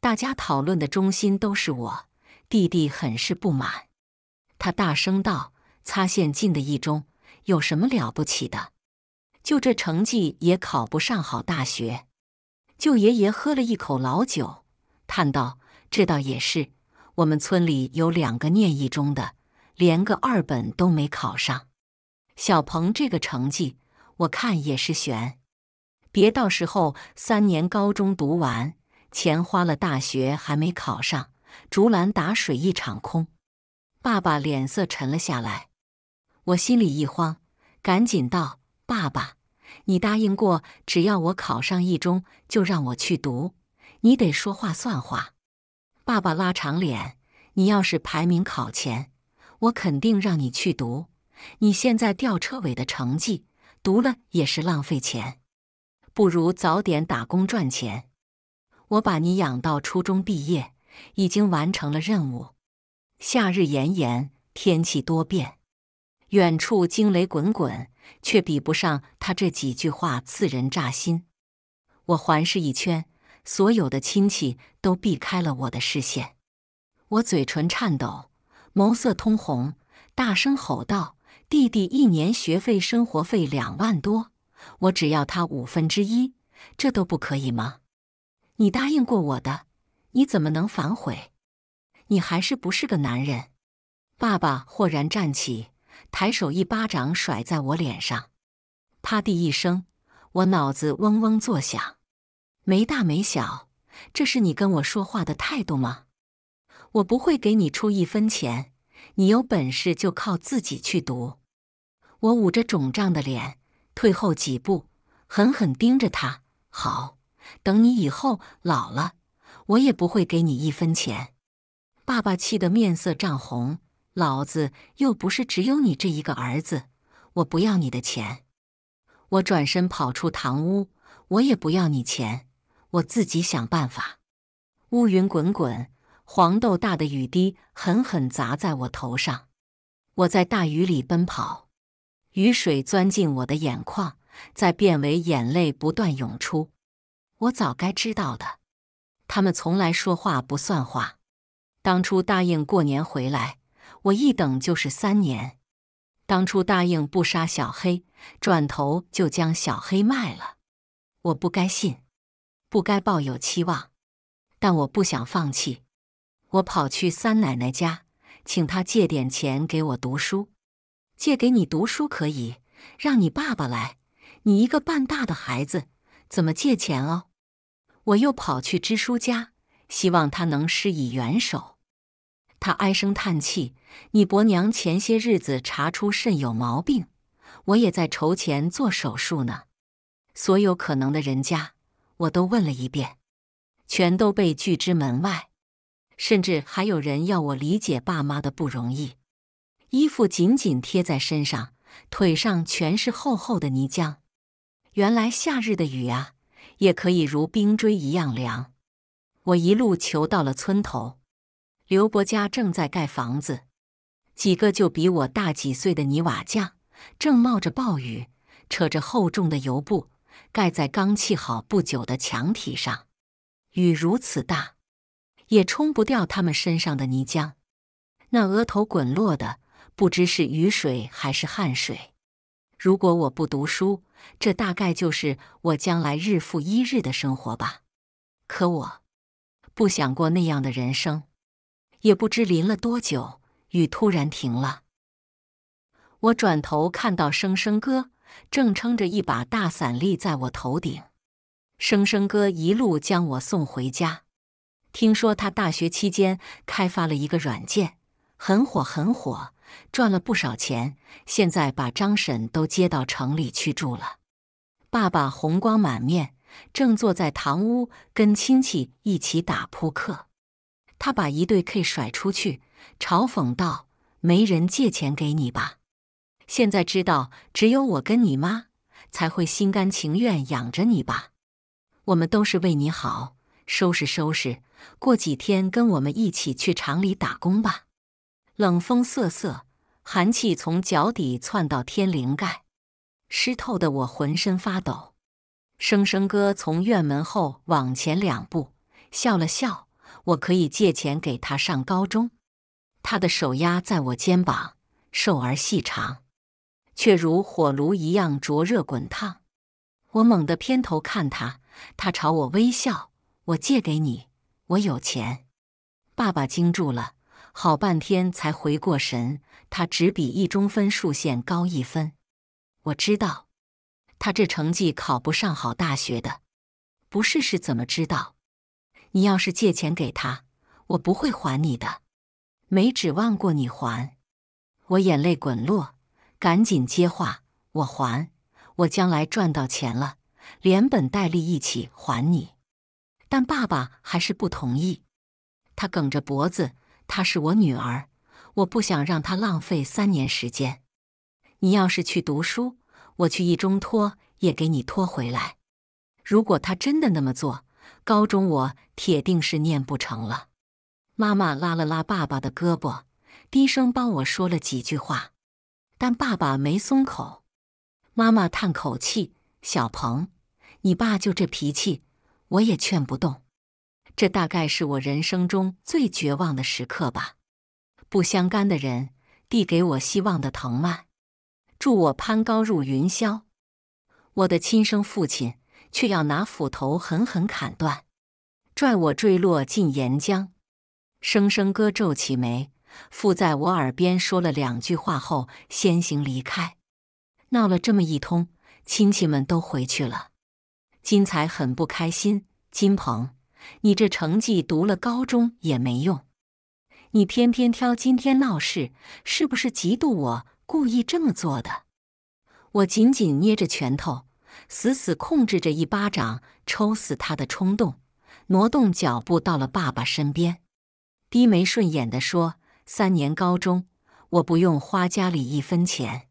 大家讨论的中心都是我，弟弟很是不满，他大声道：“擦线进的一中有什么了不起的？就这成绩也考不上好大学。”舅爷爷喝了一口老酒，叹道：“这倒也是，我们村里有两个念一中的，连个二本都没考上。小鹏这个成绩。”我看也是悬，别到时候三年高中读完，钱花了，大学还没考上，竹篮打水一场空。爸爸脸色沉了下来，我心里一慌，赶紧道：“爸爸，你答应过，只要我考上一中，就让我去读，你得说话算话。”爸爸拉长脸：“你要是排名考前，我肯定让你去读。你现在吊车尾的成绩。”读了也是浪费钱，不如早点打工赚钱。我把你养到初中毕业，已经完成了任务。夏日炎炎，天气多变，远处惊雷滚滚，却比不上他这几句话刺人扎心。我环视一圈，所有的亲戚都避开了我的视线。我嘴唇颤抖，眸色通红，大声吼道。弟弟一年学费、生活费两万多，我只要他五分之一，这都不可以吗？你答应过我的，你怎么能反悔？你还是不是个男人？爸爸豁然站起，抬手一巴掌甩在我脸上，啪地一声，我脑子嗡嗡作响。没大没小，这是你跟我说话的态度吗？我不会给你出一分钱。你有本事就靠自己去读。我捂着肿胀的脸，退后几步，狠狠盯着他。好，等你以后老了，我也不会给你一分钱。爸爸气得面色涨红，老子又不是只有你这一个儿子，我不要你的钱。我转身跑出堂屋，我也不要你钱，我自己想办法。乌云滚滚。黄豆大的雨滴狠狠砸在我头上，我在大雨里奔跑，雨水钻进我的眼眶，再变为眼泪，不断涌出。我早该知道的，他们从来说话不算话。当初答应过年回来，我一等就是三年。当初答应不杀小黑，转头就将小黑卖了。我不该信，不该抱有期望，但我不想放弃。我跑去三奶奶家，请她借点钱给我读书。借给你读书可以，让你爸爸来。你一个半大的孩子，怎么借钱哦？我又跑去支书家，希望他能施以援手。他唉声叹气：“你伯娘前些日子查出肾有毛病，我也在筹钱做手术呢。”所有可能的人家，我都问了一遍，全都被拒之门外。甚至还有人要我理解爸妈的不容易。衣服紧紧贴在身上，腿上全是厚厚的泥浆。原来夏日的雨啊，也可以如冰锥一样凉。我一路求到了村头，刘伯家正在盖房子，几个就比我大几岁的泥瓦匠正冒着暴雨，扯着厚重的油布盖在刚砌好不久的墙体上。雨如此大。也冲不掉他们身上的泥浆，那额头滚落的不知是雨水还是汗水。如果我不读书，这大概就是我将来日复一日的生活吧。可我不想过那样的人生。也不知淋了多久，雨突然停了。我转头看到生生哥正撑着一把大伞立在我头顶，生生哥一路将我送回家。听说他大学期间开发了一个软件，很火很火，赚了不少钱。现在把张婶都接到城里去住了。爸爸红光满面，正坐在堂屋跟亲戚一起打扑克。他把一对 K 甩出去，嘲讽道：“没人借钱给你吧？现在知道只有我跟你妈才会心甘情愿养着你吧？我们都是为你好，收拾收拾。”过几天跟我们一起去厂里打工吧。冷风瑟瑟，寒气从脚底窜到天灵盖，湿透的我浑身发抖。生生哥从院门后往前两步，笑了笑：“我可以借钱给他上高中。”他的手压在我肩膀，瘦而细长，却如火炉一样灼热滚烫。我猛地偏头看他，他朝我微笑：“我借给你。”我有钱，爸爸惊住了，好半天才回过神。他只比一中分数线高一分，我知道，他这成绩考不上好大学的，不试试怎么知道？你要是借钱给他，我不会还你的，没指望过你还。我眼泪滚落，赶紧接话：我还，我将来赚到钱了，连本带利一起还你。但爸爸还是不同意。他梗着脖子：“她是我女儿，我不想让她浪费三年时间。你要是去读书，我去一中拖也给你拖回来。如果他真的那么做，高中我铁定是念不成了。”妈妈拉了拉爸爸的胳膊，低声帮我说了几句话。但爸爸没松口。妈妈叹口气：“小鹏，你爸就这脾气。”我也劝不动，这大概是我人生中最绝望的时刻吧。不相干的人递给我希望的藤蔓，助我攀高入云霄；我的亲生父亲却要拿斧头狠狠砍断，拽我坠落进岩浆。生生哥皱起眉，附在我耳边说了两句话后，先行离开。闹了这么一通，亲戚们都回去了。金才很不开心。金鹏，你这成绩读了高中也没用，你偏偏挑今天闹事，是不是嫉妒我？故意这么做的？我紧紧捏着拳头，死死控制着一巴掌抽死他的冲动，挪动脚步到了爸爸身边，低眉顺眼地说：“三年高中，我不用花家里一分钱，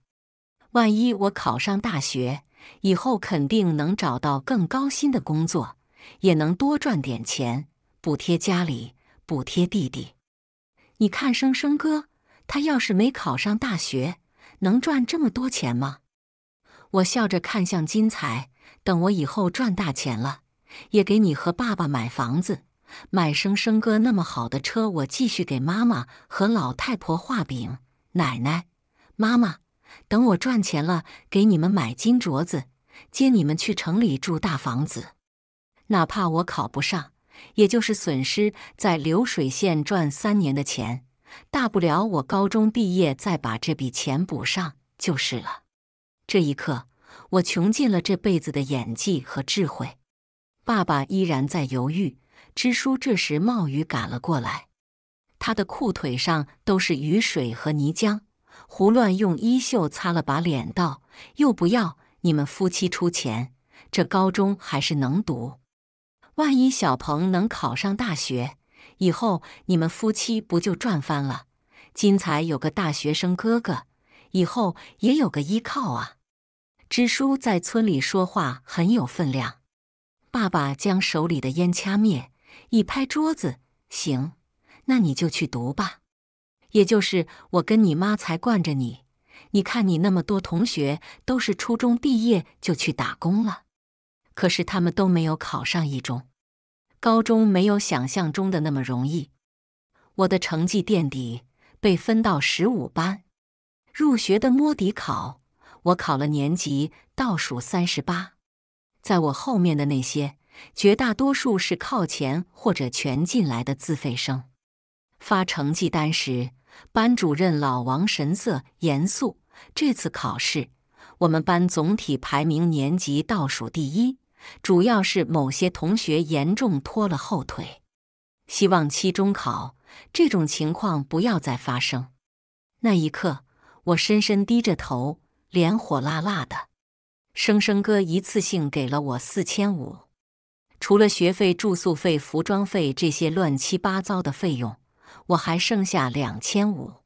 万一我考上大学。”以后肯定能找到更高薪的工作，也能多赚点钱，补贴家里，补贴弟弟。你看生生哥，他要是没考上大学，能赚这么多钱吗？我笑着看向金彩，等我以后赚大钱了，也给你和爸爸买房子，买生生哥那么好的车。我继续给妈妈和老太婆画饼，奶奶，妈妈。等我赚钱了，给你们买金镯子，接你们去城里住大房子。哪怕我考不上，也就是损失在流水线赚三年的钱，大不了我高中毕业再把这笔钱补上就是了。这一刻，我穷尽了这辈子的演技和智慧。爸爸依然在犹豫。支书这时冒雨赶了过来，他的裤腿上都是雨水和泥浆。胡乱用衣袖擦了把脸，道：“又不要你们夫妻出钱，这高中还是能读。万一小鹏能考上大学，以后你们夫妻不就赚翻了？金才有个大学生哥哥，以后也有个依靠啊。”支书在村里说话很有分量。爸爸将手里的烟掐灭，一拍桌子：“行，那你就去读吧。”也就是我跟你妈才惯着你，你看你那么多同学都是初中毕业就去打工了，可是他们都没有考上一中。高中没有想象中的那么容易，我的成绩垫底，被分到十五班。入学的摸底考，我考了年级倒数三十八，在我后面的那些，绝大多数是靠前或者全进来的自费生。发成绩单时。班主任老王神色严肃。这次考试，我们班总体排名年级倒数第一，主要是某些同学严重拖了后腿。希望期中考这种情况不要再发生。那一刻，我深深低着头，脸火辣辣的。生生哥一次性给了我四千五，除了学费、住宿费、服装费这些乱七八糟的费用。我还剩下两千五，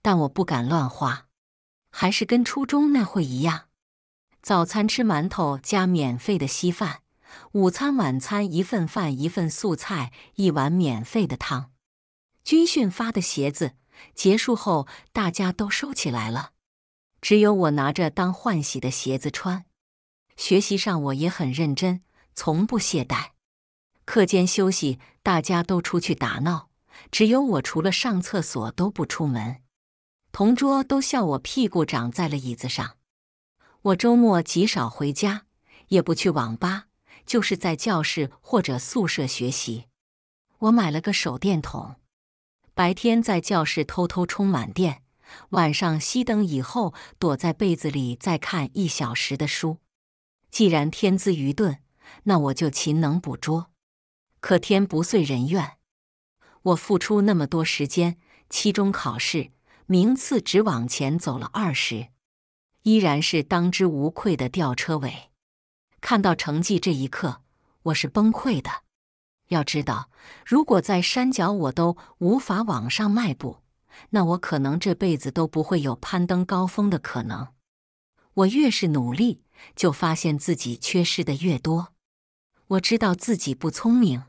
但我不敢乱花，还是跟初中那会一样。早餐吃馒头加免费的稀饭，午餐、晚餐一份饭、一份素菜、一碗免费的汤。军训发的鞋子，结束后大家都收起来了，只有我拿着当换洗的鞋子穿。学习上我也很认真，从不懈怠。课间休息，大家都出去打闹。只有我除了上厕所都不出门，同桌都笑我屁股长在了椅子上。我周末极少回家，也不去网吧，就是在教室或者宿舍学习。我买了个手电筒，白天在教室偷偷充满电，晚上熄灯以后躲在被子里再看一小时的书。既然天资愚钝，那我就勤能补拙。可天不遂人愿。我付出那么多时间，期中考试名次只往前走了二十，依然是当之无愧的吊车尾。看到成绩这一刻，我是崩溃的。要知道，如果在山脚我都无法往上迈步，那我可能这辈子都不会有攀登高峰的可能。我越是努力，就发现自己缺失的越多。我知道自己不聪明，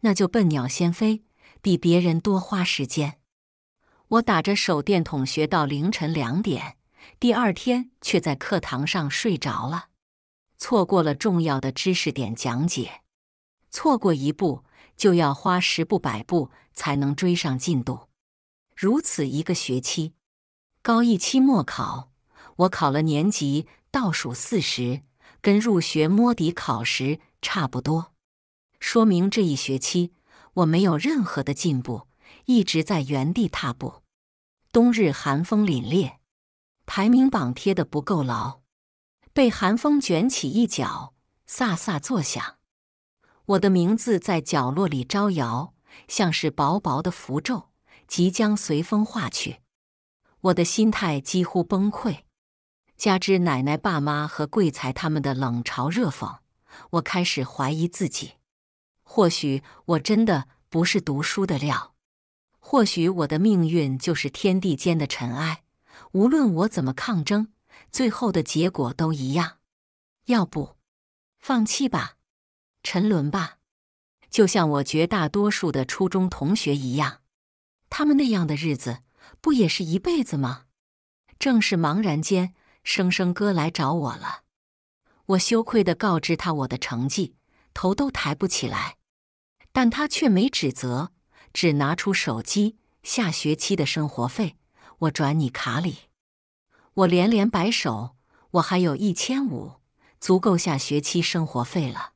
那就笨鸟先飞。比别人多花时间，我打着手电筒学到凌晨两点，第二天却在课堂上睡着了，错过了重要的知识点讲解。错过一步，就要花十步、百步才能追上进度。如此一个学期，高一期末考，我考了年级倒数四十，跟入学摸底考时差不多，说明这一学期。我没有任何的进步，一直在原地踏步。冬日寒风凛冽，排名榜贴的不够牢，被寒风卷起一角，飒飒作响。我的名字在角落里招摇，像是薄薄的符咒，即将随风化去。我的心态几乎崩溃，加之奶奶、爸妈和贵财他们的冷嘲热讽，我开始怀疑自己。或许我真的不是读书的料，或许我的命运就是天地间的尘埃。无论我怎么抗争，最后的结果都一样。要不，放弃吧，沉沦吧，就像我绝大多数的初中同学一样。他们那样的日子，不也是一辈子吗？正是茫然间，生生哥来找我了。我羞愧的告知他我的成绩，头都抬不起来。但他却没指责，只拿出手机：“下学期的生活费，我转你卡里。”我连连摆手：“我还有一千五，足够下学期生活费了。”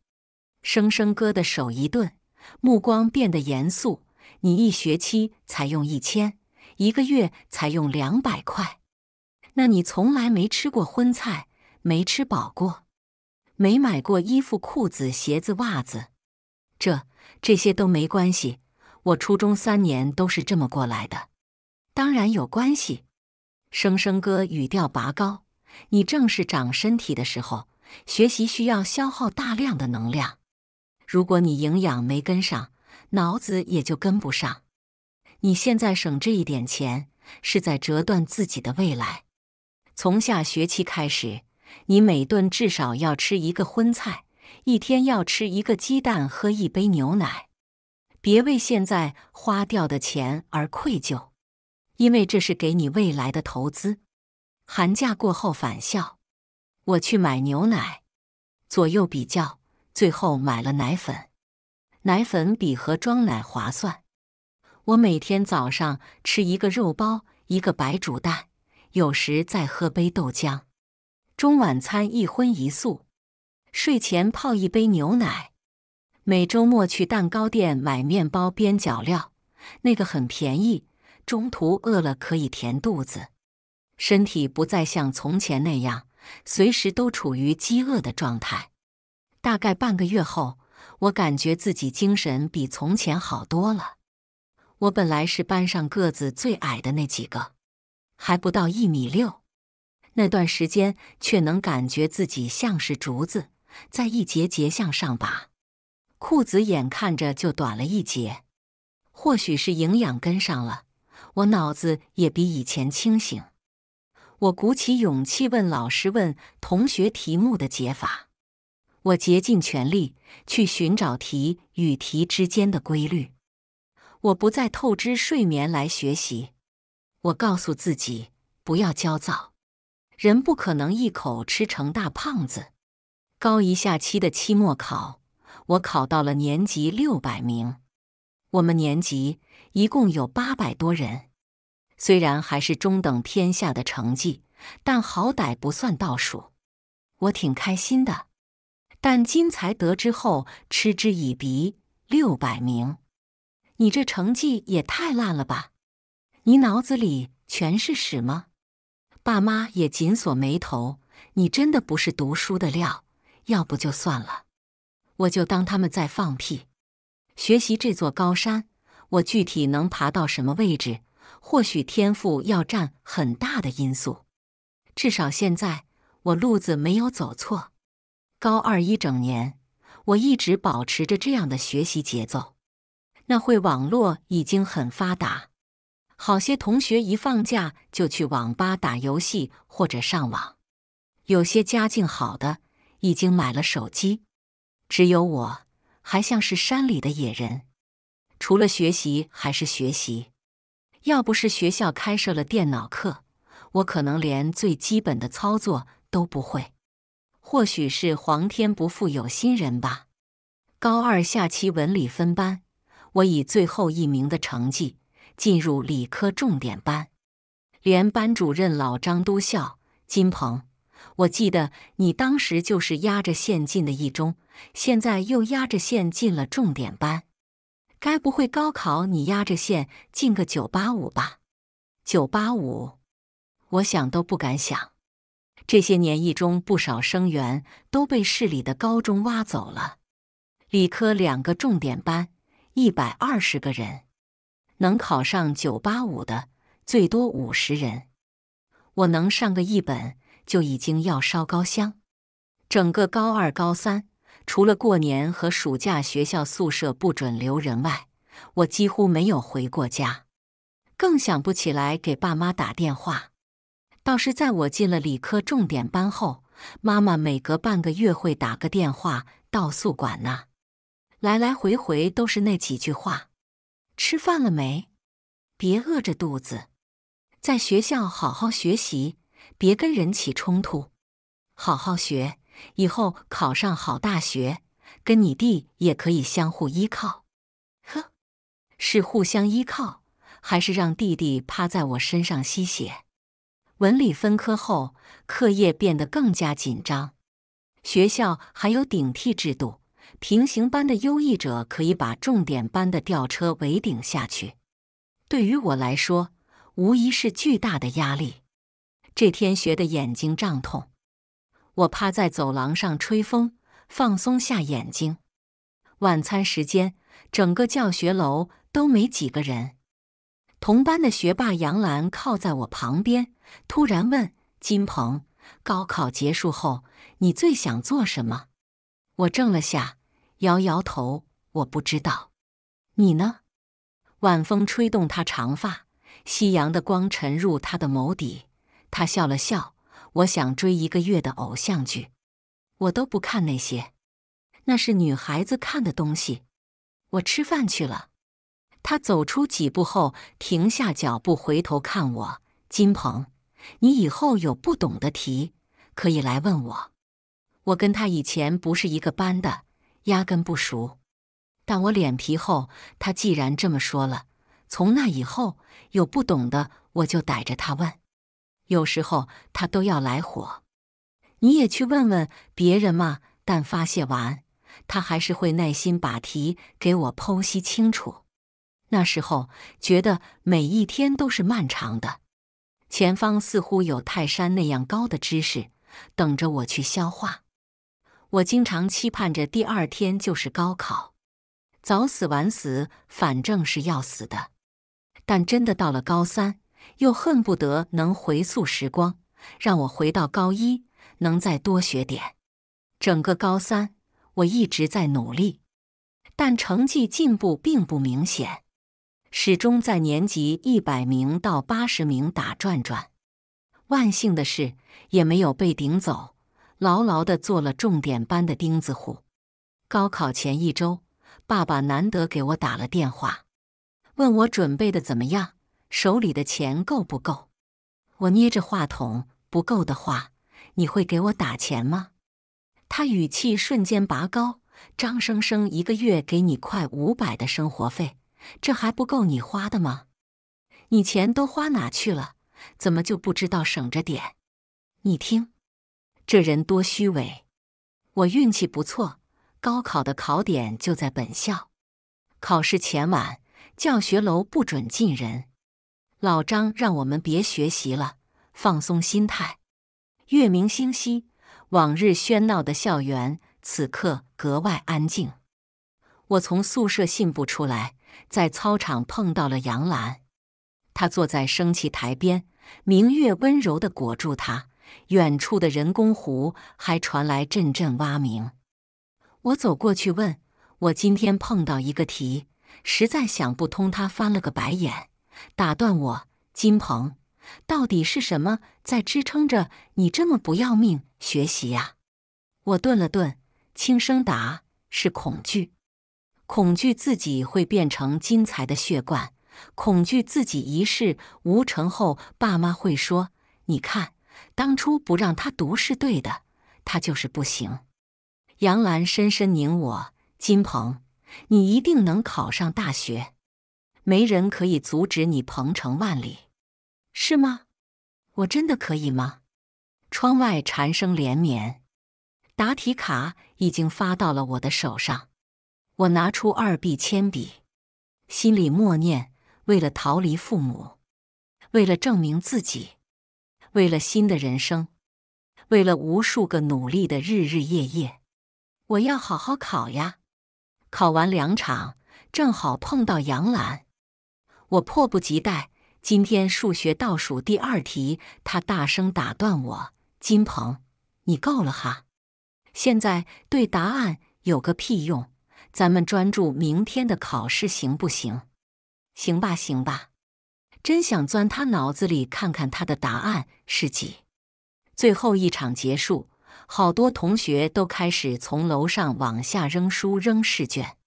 生生哥的手一顿，目光变得严肃：“你一学期才用一千，一个月才用两百块，那你从来没吃过荤菜，没吃饱过，没买过衣服、裤子、鞋子、袜子，这……”这些都没关系，我初中三年都是这么过来的。当然有关系，生生哥语调拔高。你正是长身体的时候，学习需要消耗大量的能量，如果你营养没跟上，脑子也就跟不上。你现在省这一点钱，是在折断自己的未来。从下学期开始，你每顿至少要吃一个荤菜。一天要吃一个鸡蛋，喝一杯牛奶。别为现在花掉的钱而愧疚，因为这是给你未来的投资。寒假过后返校，我去买牛奶，左右比较，最后买了奶粉。奶粉比盒装奶划算。我每天早上吃一个肉包，一个白煮蛋，有时再喝杯豆浆。中晚餐一荤一素。睡前泡一杯牛奶，每周末去蛋糕店买面包边角料，那个很便宜。中途饿了可以填肚子，身体不再像从前那样随时都处于饥饿的状态。大概半个月后，我感觉自己精神比从前好多了。我本来是班上个子最矮的那几个，还不到一米六，那段时间却能感觉自己像是竹子。再一节节向上拔，裤子眼看着就短了一截。或许是营养跟上了，我脑子也比以前清醒。我鼓起勇气问老师、问同学题目的解法。我竭尽全力去寻找题与题之间的规律。我不再透支睡眠来学习。我告诉自己不要焦躁，人不可能一口吃成大胖子。高一下期的期末考，我考到了年级六百名。我们年级一共有八百多人，虽然还是中等偏下的成绩，但好歹不算倒数，我挺开心的。但金才得知后嗤之以鼻：“六百名，你这成绩也太烂了吧！你脑子里全是屎吗？”爸妈也紧锁眉头：“你真的不是读书的料。”要不就算了，我就当他们在放屁。学习这座高山，我具体能爬到什么位置，或许天赋要占很大的因素。至少现在我路子没有走错。高二一整年，我一直保持着这样的学习节奏。那会网络已经很发达，好些同学一放假就去网吧打游戏或者上网，有些家境好的。已经买了手机，只有我还像是山里的野人，除了学习还是学习。要不是学校开设了电脑课，我可能连最基本的操作都不会。或许是皇天不负有心人吧。高二下期文理分班，我以最后一名的成绩进入理科重点班，连班主任老张都笑。金鹏。我记得你当时就是压着线进的一中，现在又压着线进了重点班，该不会高考你压着线进个九八五吧？九八五，我想都不敢想。这些年一中不少生源都被市里的高中挖走了，理科两个重点班一百二十个人，能考上九八五的最多五十人，我能上个一本。就已经要烧高香。整个高二、高三，除了过年和暑假，学校宿舍不准留人外，我几乎没有回过家，更想不起来给爸妈打电话。倒是在我进了理科重点班后，妈妈每隔半个月会打个电话到宿管那，来来回回都是那几句话：吃饭了没？别饿着肚子，在学校好好学习。别跟人起冲突，好好学，以后考上好大学，跟你弟也可以相互依靠。呵，是互相依靠，还是让弟弟趴在我身上吸血？文理分科后，课业变得更加紧张。学校还有顶替制度，平行班的优异者可以把重点班的吊车围顶下去。对于我来说，无疑是巨大的压力。这天学的眼睛胀痛，我趴在走廊上吹风，放松下眼睛。晚餐时间，整个教学楼都没几个人。同班的学霸杨澜靠在我旁边，突然问金鹏：“高考结束后，你最想做什么？”我怔了下，摇摇头，我不知道。你呢？晚风吹动他长发，夕阳的光沉入他的眸底。他笑了笑，我想追一个月的偶像剧，我都不看那些，那是女孩子看的东西。我吃饭去了。他走出几步后停下脚步，回头看我。金鹏，你以后有不懂的题，可以来问我。我跟他以前不是一个班的，压根不熟。但我脸皮厚，他既然这么说了，从那以后有不懂的我就逮着他问。有时候他都要来火，你也去问问别人嘛。但发泄完，他还是会耐心把题给我剖析清楚。那时候觉得每一天都是漫长的，前方似乎有泰山那样高的知识等着我去消化。我经常期盼着第二天就是高考，早死晚死反正是要死的。但真的到了高三。又恨不得能回溯时光，让我回到高一，能再多学点。整个高三，我一直在努力，但成绩进步并不明显，始终在年级一百名到八十名打转转。万幸的是，也没有被顶走，牢牢的做了重点班的钉子户。高考前一周，爸爸难得给我打了电话，问我准备的怎么样。手里的钱够不够？我捏着话筒，不够的话，你会给我打钱吗？他语气瞬间拔高，张生生一个月给你快五百的生活费，这还不够你花的吗？你钱都花哪去了？怎么就不知道省着点？你听，这人多虚伪！我运气不错，高考的考点就在本校。考试前晚，教学楼不准进人。老张让我们别学习了，放松心态。月明星稀，往日喧闹的校园此刻格外安静。我从宿舍信步出来，在操场碰到了杨澜，他坐在升旗台边，明月温柔地裹住他。远处的人工湖还传来阵阵蛙鸣。我走过去问：“我今天碰到一个题，实在想不通。”他翻了个白眼。打断我，金鹏，到底是什么在支撑着你这么不要命学习呀？我顿了顿，轻声答：“是恐惧，恐惧自己会变成金财的血罐，恐惧自己一事无成后，爸妈会说，你看，当初不让他读是对的，他就是不行。”杨澜深深凝我，金鹏，你一定能考上大学。没人可以阻止你鹏程万里，是吗？我真的可以吗？窗外蝉声连绵，答题卡已经发到了我的手上。我拿出二 B 铅笔，心里默念：为了逃离父母，为了证明自己，为了新的人生，为了无数个努力的日日夜夜，我要好好考呀！考完两场，正好碰到杨澜。我迫不及待，今天数学倒数第二题，他大声打断我：“金鹏，你够了哈，现在对答案有个屁用，咱们专注明天的考试行不行？行吧，行吧。”真想钻他脑子里看看他的答案是几。最后一场结束，好多同学都开始从楼上往下扔书、扔试卷。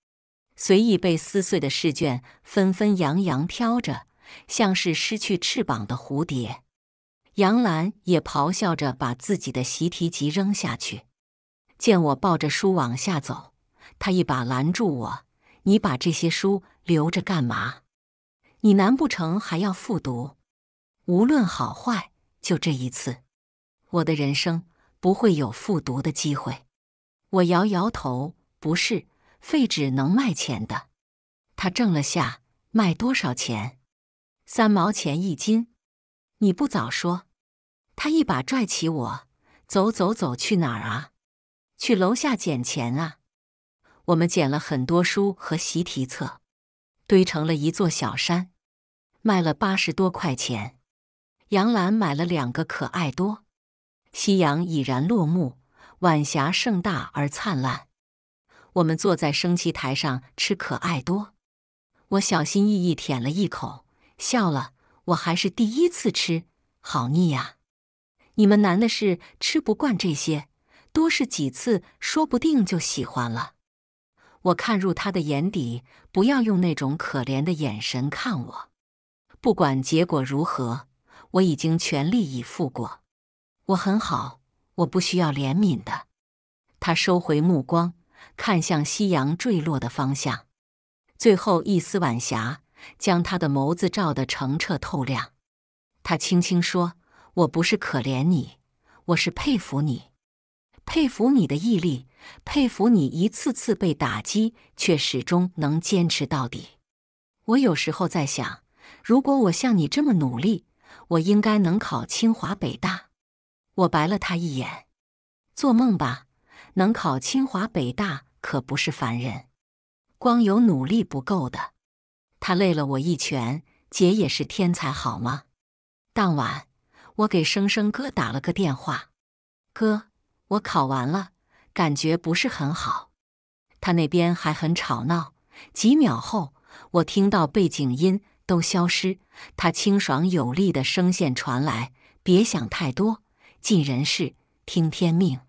随意被撕碎的试卷纷纷扬扬飘着，像是失去翅膀的蝴蝶。杨澜也咆哮着把自己的习题集扔下去。见我抱着书往下走，他一把拦住我：“你把这些书留着干嘛？你难不成还要复读？无论好坏，就这一次，我的人生不会有复读的机会。”我摇摇头：“不是。”废纸能卖钱的，他挣了下，卖多少钱？三毛钱一斤。你不早说！他一把拽起我，走走走，去哪儿啊？去楼下捡钱啊！我们捡了很多书和习题册，堆成了一座小山，卖了八十多块钱。杨澜买了两个可爱多。夕阳已然落幕，晚霞盛大而灿烂。我们坐在升旗台上吃可爱多，我小心翼翼舔了一口，笑了。我还是第一次吃，好腻呀！你们难的是吃不惯这些，多试几次，说不定就喜欢了。我看入他的眼底，不要用那种可怜的眼神看我。不管结果如何，我已经全力以赴过。我很好，我不需要怜悯的。他收回目光。看向夕阳坠落的方向，最后一丝晚霞将他的眸子照得澄澈透亮。他轻轻说：“我不是可怜你，我是佩服你，佩服你的毅力，佩服你一次次被打击却始终能坚持到底。”我有时候在想，如果我像你这么努力，我应该能考清华北大。我白了他一眼：“做梦吧，能考清华北大？”可不是凡人，光有努力不够的。他累了我一拳，姐也是天才，好吗？当晚我给生生哥打了个电话，哥，我考完了，感觉不是很好。他那边还很吵闹，几秒后我听到背景音都消失，他清爽有力的声线传来：“别想太多，尽人事，听天命。”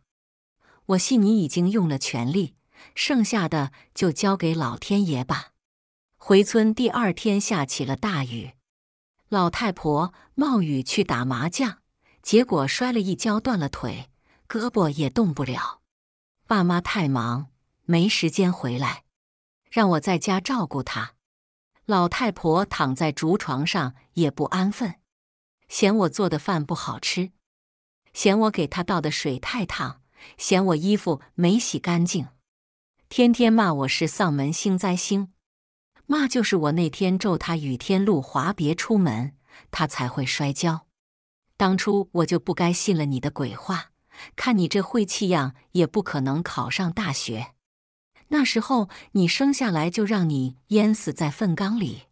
我信你已经用了全力。剩下的就交给老天爷吧。回村第二天下起了大雨，老太婆冒雨去打麻将，结果摔了一跤，断了腿，胳膊也动不了。爸妈太忙，没时间回来，让我在家照顾她。老太婆躺在竹床上也不安分，嫌我做的饭不好吃，嫌我给她倒的水太烫，嫌我衣服没洗干净。天天骂我是丧门星、灾星，骂就是我那天咒他雨天路滑别出门，他才会摔跤。当初我就不该信了你的鬼话，看你这晦气样，也不可能考上大学。那时候你生下来就让你淹死在粪缸里，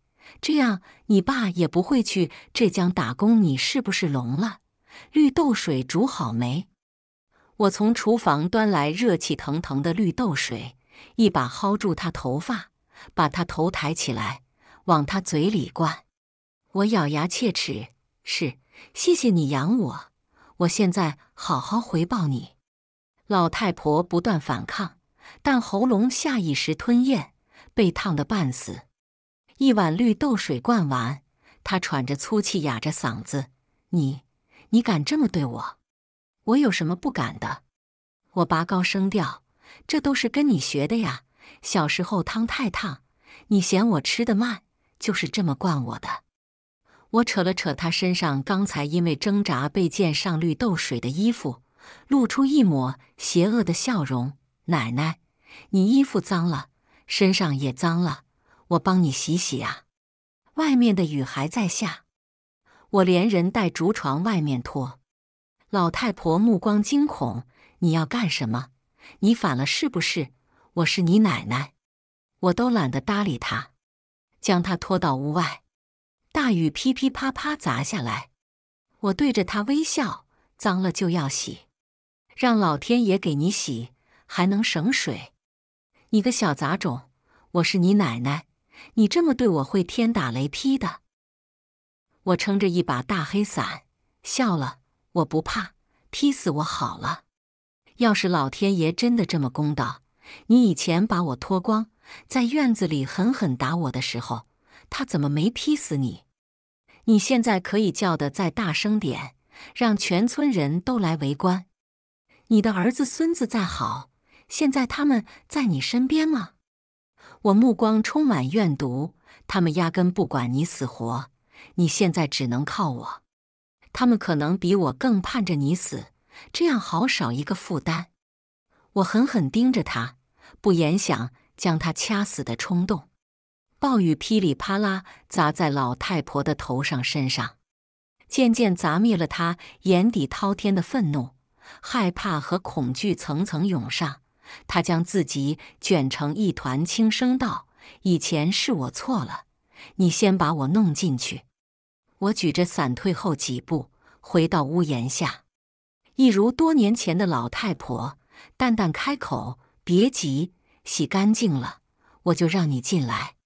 这样你爸也不会去浙江打工。你是不是聋了？绿豆水煮好没？我从厨房端来热气腾腾的绿豆水。一把薅住他头发，把他头抬起来，往他嘴里灌。我咬牙切齿：“是，谢谢你养我，我现在好好回报你。”老太婆不断反抗，但喉咙下意识吞咽，被烫得半死。一碗绿豆水灌完，她喘着粗气，哑着嗓子：“你，你敢这么对我？我有什么不敢的？”我拔高声调。这都是跟你学的呀！小时候汤太烫，你嫌我吃的慢，就是这么惯我的。我扯了扯他身上刚才因为挣扎被溅上绿豆水的衣服，露出一抹邪恶的笑容。奶奶，你衣服脏了，身上也脏了，我帮你洗洗啊！外面的雨还在下，我连人带竹床外面拖。老太婆目光惊恐：“你要干什么？”你反了是不是？我是你奶奶，我都懒得搭理他，将他拖到屋外。大雨噼噼啪啪砸下来，我对着他微笑。脏了就要洗，让老天爷给你洗，还能省水。你个小杂种，我是你奶奶，你这么对我会天打雷劈的。我撑着一把大黑伞，笑了，我不怕，劈死我好了。要是老天爷真的这么公道，你以前把我脱光，在院子里狠狠打我的时候，他怎么没劈死你？你现在可以叫的再大声点，让全村人都来围观。你的儿子、孙子再好，现在他们在你身边吗？我目光充满怨毒，他们压根不管你死活。你现在只能靠我，他们可能比我更盼着你死。这样好，少一个负担。我狠狠盯着他，不言想将他掐死的冲动。暴雨噼里啪啦砸在老太婆的头上身上，渐渐砸灭了她眼底滔天的愤怒、害怕和恐惧，层层涌上。她将自己卷成一团，轻声道：“以前是我错了，你先把我弄进去。”我举着伞退后几步，回到屋檐下。一如多年前的老太婆，淡淡开口：“别急，洗干净了，我就让你进来。”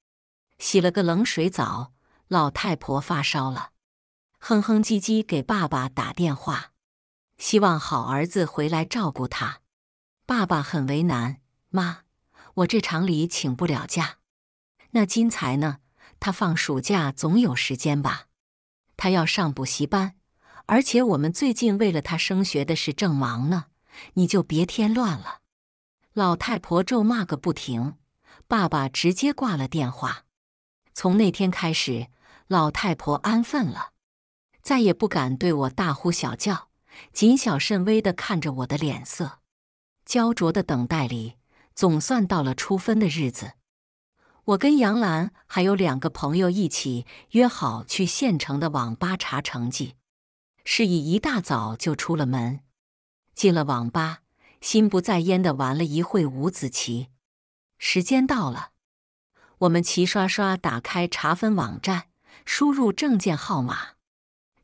洗了个冷水澡，老太婆发烧了，哼哼唧唧给爸爸打电话，希望好儿子回来照顾她。爸爸很为难：“妈，我这厂里请不了假。”那金才呢？他放暑假总有时间吧？他要上补习班。而且我们最近为了他升学的事正忙呢，你就别添乱了。老太婆咒骂个不停，爸爸直接挂了电话。从那天开始，老太婆安分了，再也不敢对我大呼小叫，谨小慎微地看着我的脸色。焦灼的等待里，总算到了出分的日子。我跟杨兰还有两个朋友一起约好去县城的网吧查成绩。是以一大早就出了门，进了网吧，心不在焉的玩了一会五子棋。时间到了，我们齐刷刷打开查分网站，输入证件号码。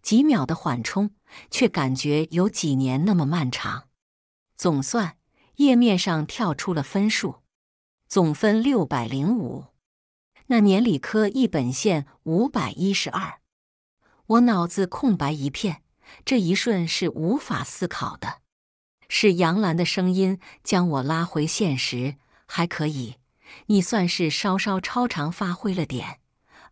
几秒的缓冲，却感觉有几年那么漫长。总算页面上跳出了分数，总分六百零五。那年理科一本线五百一十二，我脑子空白一片。这一瞬是无法思考的，是杨澜的声音将我拉回现实。还可以，你算是稍稍超常发挥了点，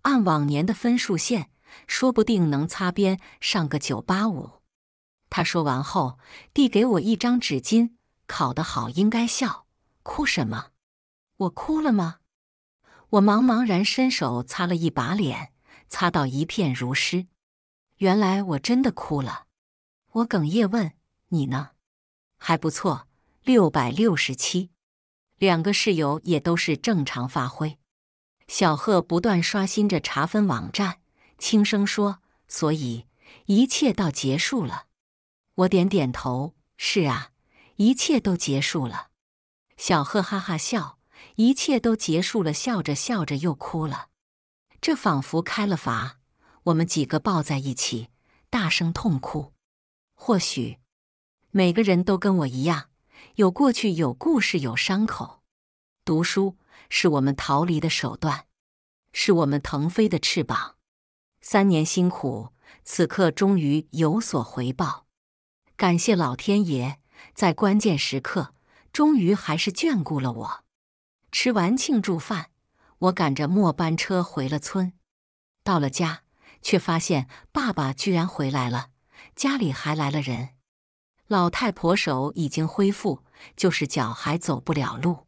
按往年的分数线，说不定能擦边上个九八五。他说完后，递给我一张纸巾。考得好，应该笑，哭什么？我哭了吗？我茫茫然伸手擦了一把脸，擦到一片如湿。原来我真的哭了，我哽咽问：“你呢？”还不错，六百六十七，两个室友也都是正常发挥。小贺不断刷新着查分网站，轻声说：“所以一切到结束了。”我点点头：“是啊，一切都结束了。”小贺哈哈笑：“一切都结束了。”笑着笑着又哭了，这仿佛开了阀。我们几个抱在一起，大声痛哭。或许每个人都跟我一样，有过去，有故事，有伤口。读书是我们逃离的手段，是我们腾飞的翅膀。三年辛苦，此刻终于有所回报。感谢老天爷，在关键时刻，终于还是眷顾了我。吃完庆祝饭，我赶着末班车回了村。到了家。却发现爸爸居然回来了，家里还来了人。老太婆手已经恢复，就是脚还走不了路。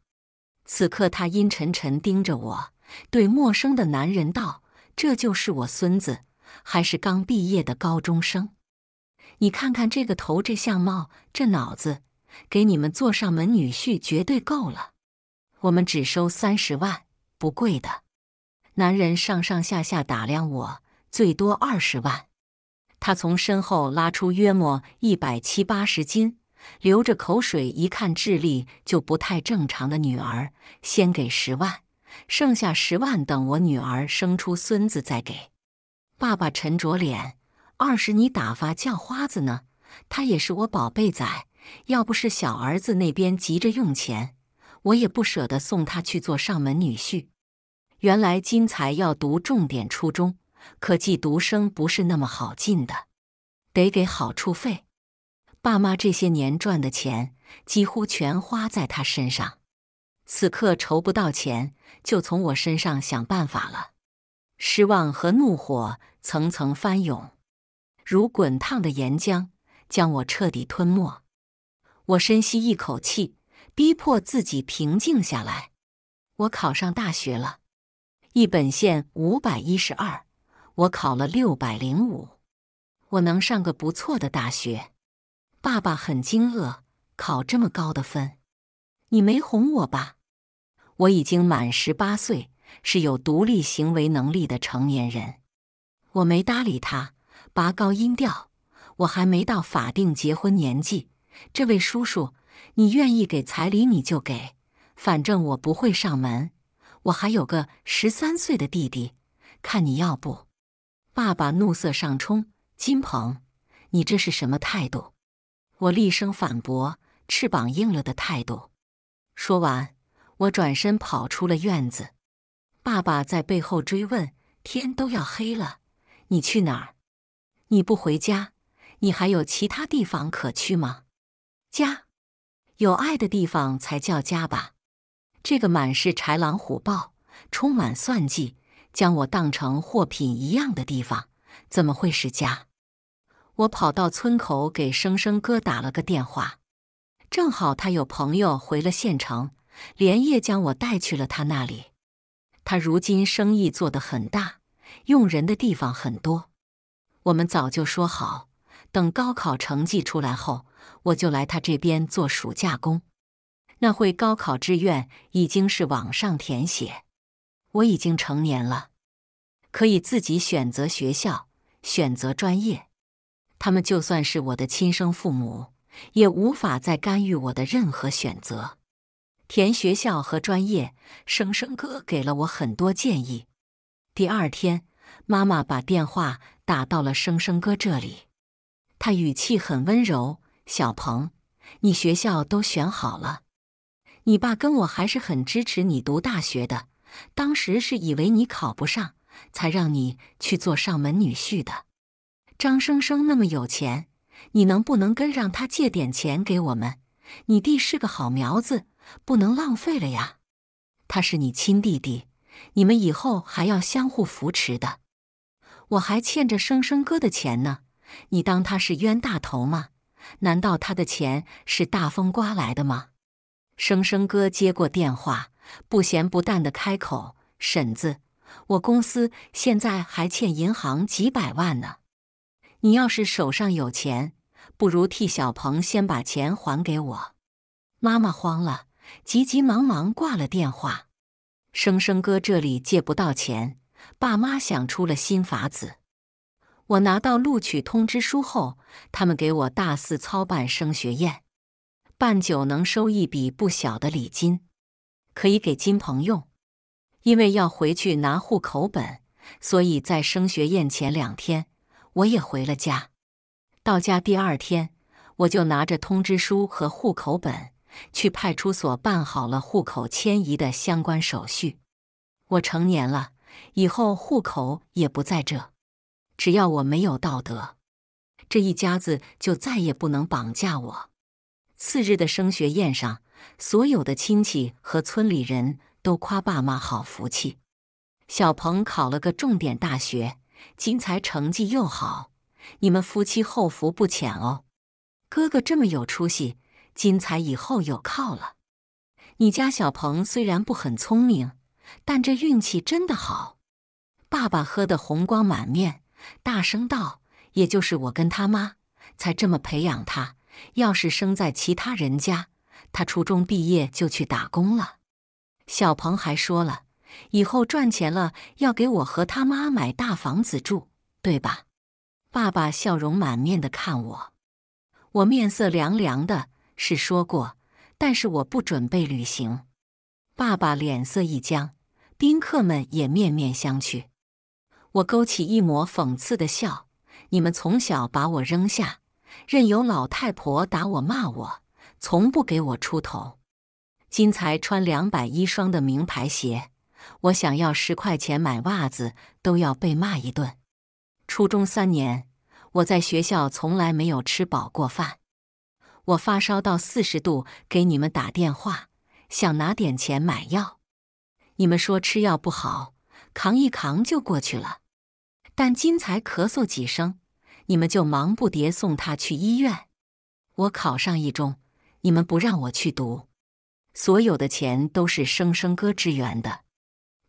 此刻她阴沉沉盯着我，对陌生的男人道：“这就是我孙子，还是刚毕业的高中生。你看看这个头，这相貌，这脑子，给你们做上门女婿绝对够了。我们只收三十万，不贵的。”男人上上下下打量我。最多二十万，他从身后拉出约莫一百七八十斤，流着口水一看智力就不太正常的女儿，先给十万，剩下十万等我女儿生出孙子再给。爸爸沉着脸，二十，你打发叫花子呢？他也是我宝贝仔，要不是小儿子那边急着用钱，我也不舍得送他去做上门女婿。原来金才要读重点初中。可寄独生不是那么好进的，得给好处费。爸妈这些年赚的钱几乎全花在他身上，此刻筹不到钱，就从我身上想办法了。失望和怒火层层翻涌，如滚烫的岩浆，将我彻底吞没。我深吸一口气，逼迫自己平静下来。我考上大学了，一本线五百一十二。我考了六百零五，我能上个不错的大学。爸爸很惊愕，考这么高的分，你没哄我吧？我已经满十八岁，是有独立行为能力的成年人。我没搭理他，拔高音调。我还没到法定结婚年纪，这位叔叔，你愿意给彩礼你就给，反正我不会上门。我还有个十三岁的弟弟，看你要不。爸爸怒色上冲：“金鹏，你这是什么态度？”我厉声反驳：“翅膀硬了的态度。”说完，我转身跑出了院子。爸爸在背后追问：“天都要黑了，你去哪儿？你不回家，你还有其他地方可去吗？家，有爱的地方才叫家吧。这个满是豺狼虎豹，充满算计。”将我当成货品一样的地方，怎么会是家？我跑到村口给生生哥打了个电话，正好他有朋友回了县城，连夜将我带去了他那里。他如今生意做得很大，用人的地方很多。我们早就说好，等高考成绩出来后，我就来他这边做暑假工。那会高考志愿已经是网上填写。我已经成年了，可以自己选择学校、选择专业。他们就算是我的亲生父母，也无法再干预我的任何选择。填学校和专业，生生哥给了我很多建议。第二天，妈妈把电话打到了生生哥这里，他语气很温柔：“小鹏，你学校都选好了，你爸跟我还是很支持你读大学的。”当时是以为你考不上，才让你去做上门女婿的。张生生那么有钱，你能不能跟让他借点钱给我们？你弟是个好苗子，不能浪费了呀。他是你亲弟弟，你们以后还要相互扶持的。我还欠着生生哥的钱呢，你当他是冤大头吗？难道他的钱是大风刮来的吗？生生哥接过电话。不咸不淡的开口：“婶子，我公司现在还欠银行几百万呢。你要是手上有钱，不如替小鹏先把钱还给我。”妈妈慌了，急急忙忙挂了电话。生生哥这里借不到钱，爸妈想出了新法子。我拿到录取通知书后，他们给我大肆操办升学宴，办酒能收一笔不小的礼金。可以给金鹏用，因为要回去拿户口本，所以在升学宴前两天，我也回了家。到家第二天，我就拿着通知书和户口本去派出所办好了户口迁移的相关手续。我成年了，以后户口也不在这。只要我没有道德，这一家子就再也不能绑架我。次日的升学宴上。所有的亲戚和村里人都夸爸妈好福气。小鹏考了个重点大学，金才成绩又好，你们夫妻后福不浅哦。哥哥这么有出息，金才以后有靠了。你家小鹏虽然不很聪明，但这运气真的好。爸爸喝得红光满面，大声道：“也就是我跟他妈才这么培养他，要是生在其他人家。”他初中毕业就去打工了。小鹏还说了，以后赚钱了要给我和他妈买大房子住，对吧？爸爸笑容满面的看我，我面色凉凉的，是说过，但是我不准备旅行。爸爸脸色一僵，宾客们也面面相觑。我勾起一抹讽刺的笑，你们从小把我扔下，任由老太婆打我骂我。从不给我出头，金才穿两百一双的名牌鞋，我想要十块钱买袜子都要被骂一顿。初中三年，我在学校从来没有吃饱过饭。我发烧到四十度，给你们打电话，想拿点钱买药，你们说吃药不好，扛一扛就过去了。但金才咳嗽几声，你们就忙不迭送他去医院。我考上一中。你们不让我去读，所有的钱都是生生哥支援的，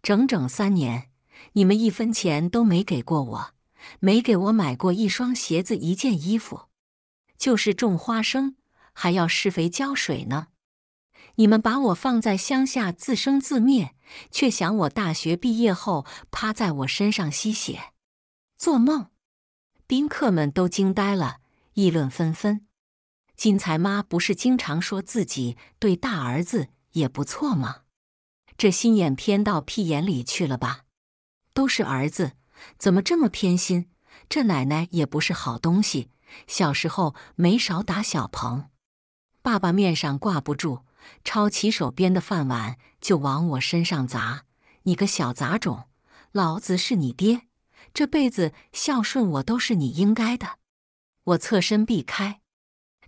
整整三年，你们一分钱都没给过我，没给我买过一双鞋子、一件衣服，就是种花生，还要施肥浇水呢。你们把我放在乡下自生自灭，却想我大学毕业后趴在我身上吸血，做梦！宾客们都惊呆了，议论纷纷。金财妈不是经常说自己对大儿子也不错吗？这心眼偏到屁眼里去了吧？都是儿子，怎么这么偏心？这奶奶也不是好东西，小时候没少打小鹏。爸爸面上挂不住，抄起手边的饭碗就往我身上砸：“你个小杂种，老子是你爹，这辈子孝顺我都是你应该的。”我侧身避开。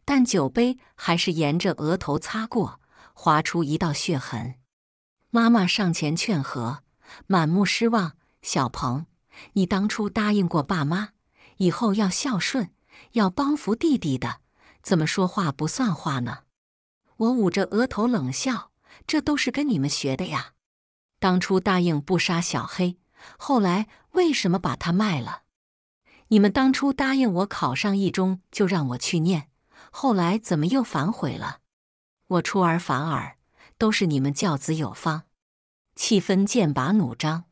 但酒杯还是沿着额头擦过，划出一道血痕。妈妈上前劝和，满目失望：“小鹏，你当初答应过爸妈，以后要孝顺，要帮扶弟弟的，怎么说话不算话呢？”我捂着额头冷笑：“这都是跟你们学的呀！当初答应不杀小黑，后来为什么把他卖了？你们当初答应我考上一中就让我去念。”后来怎么又反悔了？我出尔反尔，都是你们教子有方。气氛剑拔弩张，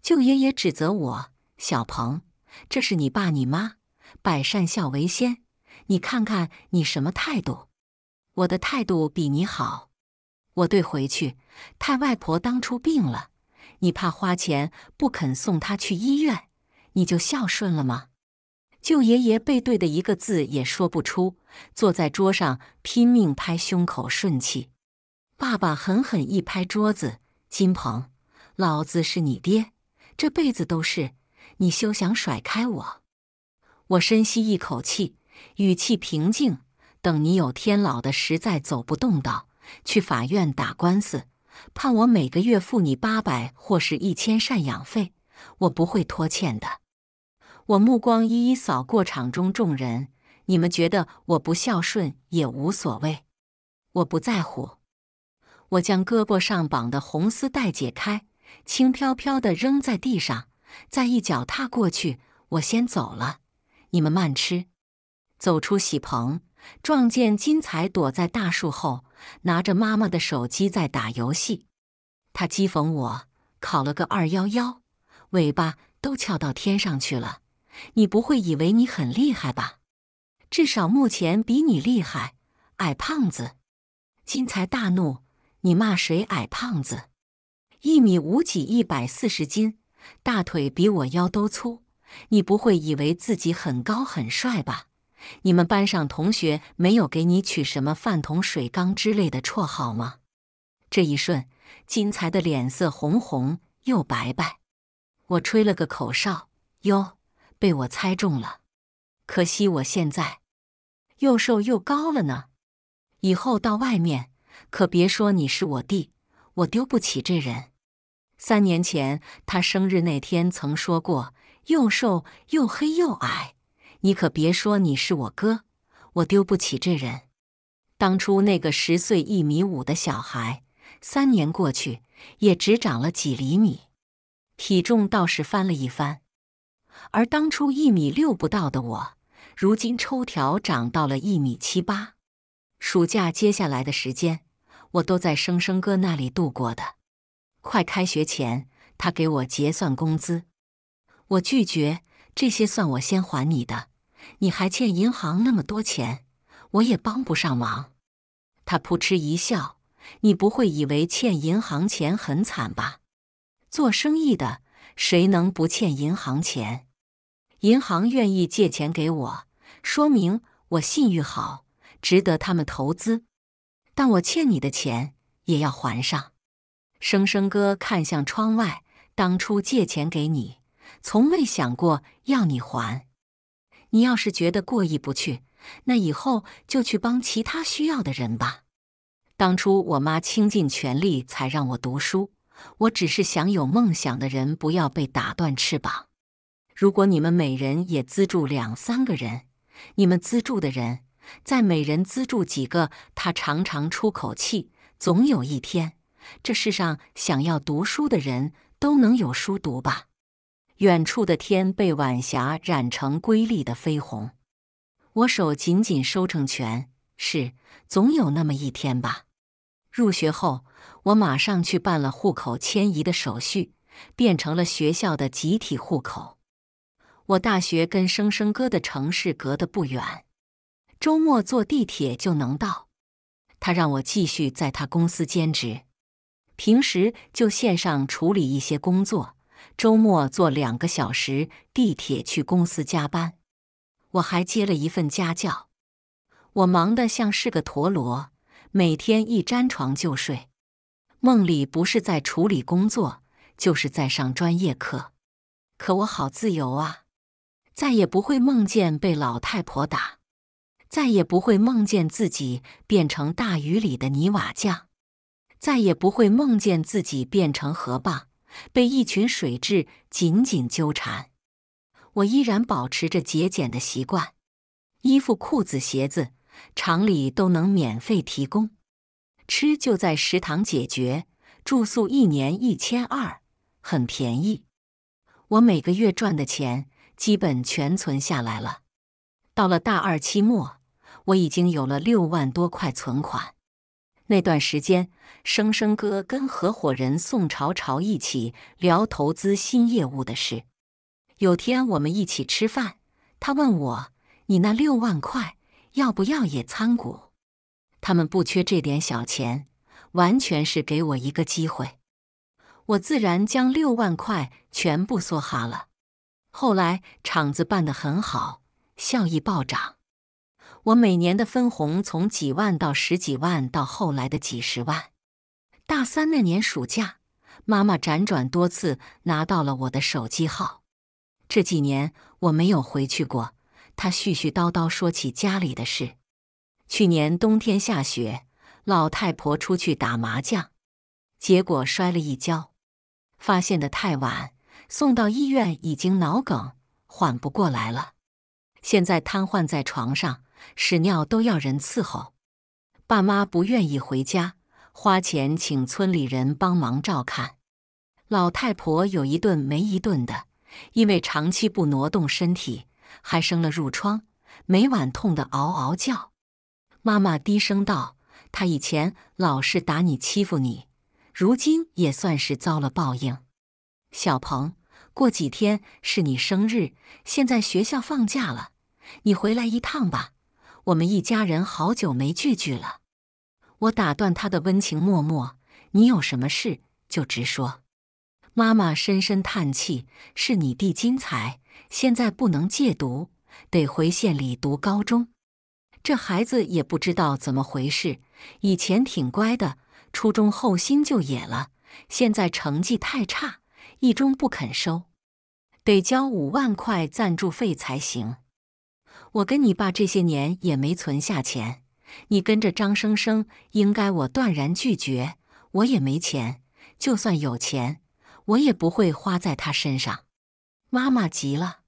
舅爷爷指责我：“小鹏，这是你爸你妈，百善孝为先，你看看你什么态度？”我的态度比你好。我对回去，太外婆当初病了，你怕花钱不肯送她去医院，你就孝顺了吗？舅爷爷背对的，一个字也说不出，坐在桌上拼命拍胸口顺气。爸爸狠狠一拍桌子：“金鹏，老子是你爹，这辈子都是，你休想甩开我！”我深吸一口气，语气平静：“等你有天老的实在走不动道，去法院打官司，判我每个月付你八百或是一千赡养费，我不会拖欠的。”我目光一一扫过场中众人，你们觉得我不孝顺也无所谓，我不在乎。我将胳膊上绑的红丝带解开，轻飘飘的扔在地上，再一脚踏过去。我先走了，你们慢吃。走出喜棚，撞见金彩躲在大树后，拿着妈妈的手机在打游戏。他讥讽我考了个二幺幺，尾巴都翘到天上去了。你不会以为你很厉害吧？至少目前比你厉害。矮胖子金才大怒：“你骂谁矮胖子？一米五几，一百四十斤，大腿比我腰都粗。你不会以为自己很高很帅吧？你们班上同学没有给你取什么饭桶、水缸之类的绰号吗？”这一瞬，金才的脸色红红又白白。我吹了个口哨，哟。被我猜中了，可惜我现在又瘦又高了呢。以后到外面，可别说你是我弟，我丢不起这人。三年前他生日那天曾说过，又瘦又黑又矮。你可别说你是我哥，我丢不起这人。当初那个十岁一米五的小孩，三年过去也只长了几厘米，体重倒是翻了一番。而当初一米六不到的我，如今抽条长到了一米七八。暑假接下来的时间，我都在生生哥那里度过的。快开学前，他给我结算工资，我拒绝。这些算我先还你的，你还欠银行那么多钱，我也帮不上忙。他扑哧一笑：“你不会以为欠银行钱很惨吧？做生意的谁能不欠银行钱？”银行愿意借钱给我，说明我信誉好，值得他们投资。但我欠你的钱也要还上。生生哥看向窗外，当初借钱给你，从未想过要你还。你要是觉得过意不去，那以后就去帮其他需要的人吧。当初我妈倾尽全力才让我读书，我只是想有梦想的人不要被打断翅膀。如果你们每人也资助两三个人，你们资助的人再每人资助几个，他常常出口气。总有一天，这世上想要读书的人都能有书读吧。远处的天被晚霞染成瑰丽的绯红，我手紧紧收成拳。是，总有那么一天吧。入学后，我马上去办了户口迁移的手续，变成了学校的集体户口。我大学跟生生哥的城市隔得不远，周末坐地铁就能到。他让我继续在他公司兼职，平时就线上处理一些工作，周末坐两个小时地铁去公司加班。我还接了一份家教，我忙得像是个陀螺，每天一沾床就睡，梦里不是在处理工作，就是在上专业课。可我好自由啊！再也不会梦见被老太婆打，再也不会梦见自己变成大雨里的泥瓦匠，再也不会梦见自己变成河蚌，被一群水蛭紧紧纠缠。我依然保持着节俭的习惯，衣服、裤子、鞋子，厂里都能免费提供；吃就在食堂解决，住宿一年一千二，很便宜。我每个月赚的钱。基本全存下来了。到了大二期末，我已经有了六万多块存款。那段时间，生生哥跟合伙人宋朝朝一起聊投资新业务的事。有天我们一起吃饭，他问我：“你那六万块要不要也参股？”他们不缺这点小钱，完全是给我一个机会。我自然将六万块全部梭哈了。后来厂子办得很好，效益暴涨，我每年的分红从几万到十几万，到后来的几十万。大三那年暑假，妈妈辗转多次拿到了我的手机号。这几年我没有回去过，她絮絮叨叨说起家里的事。去年冬天下雪，老太婆出去打麻将，结果摔了一跤，发现的太晚。送到医院已经脑梗，缓不过来了。现在瘫痪在床上，屎尿都要人伺候。爸妈不愿意回家，花钱请村里人帮忙照看。老太婆有一顿没一顿的，因为长期不挪动身体，还生了褥疮，每晚痛得嗷嗷叫。妈妈低声道：“她以前老是打你欺负你，如今也算是遭了报应。”小鹏，过几天是你生日，现在学校放假了，你回来一趟吧，我们一家人好久没聚聚了。我打断他的温情脉脉，你有什么事就直说。妈妈深深叹气，是你弟金才，现在不能借读，得回县里读高中。这孩子也不知道怎么回事，以前挺乖的，初中后心就野了，现在成绩太差。一中不肯收，得交五万块赞助费才行。我跟你爸这些年也没存下钱，你跟着张生生，应该我断然拒绝。我也没钱，就算有钱，我也不会花在他身上。妈妈急了，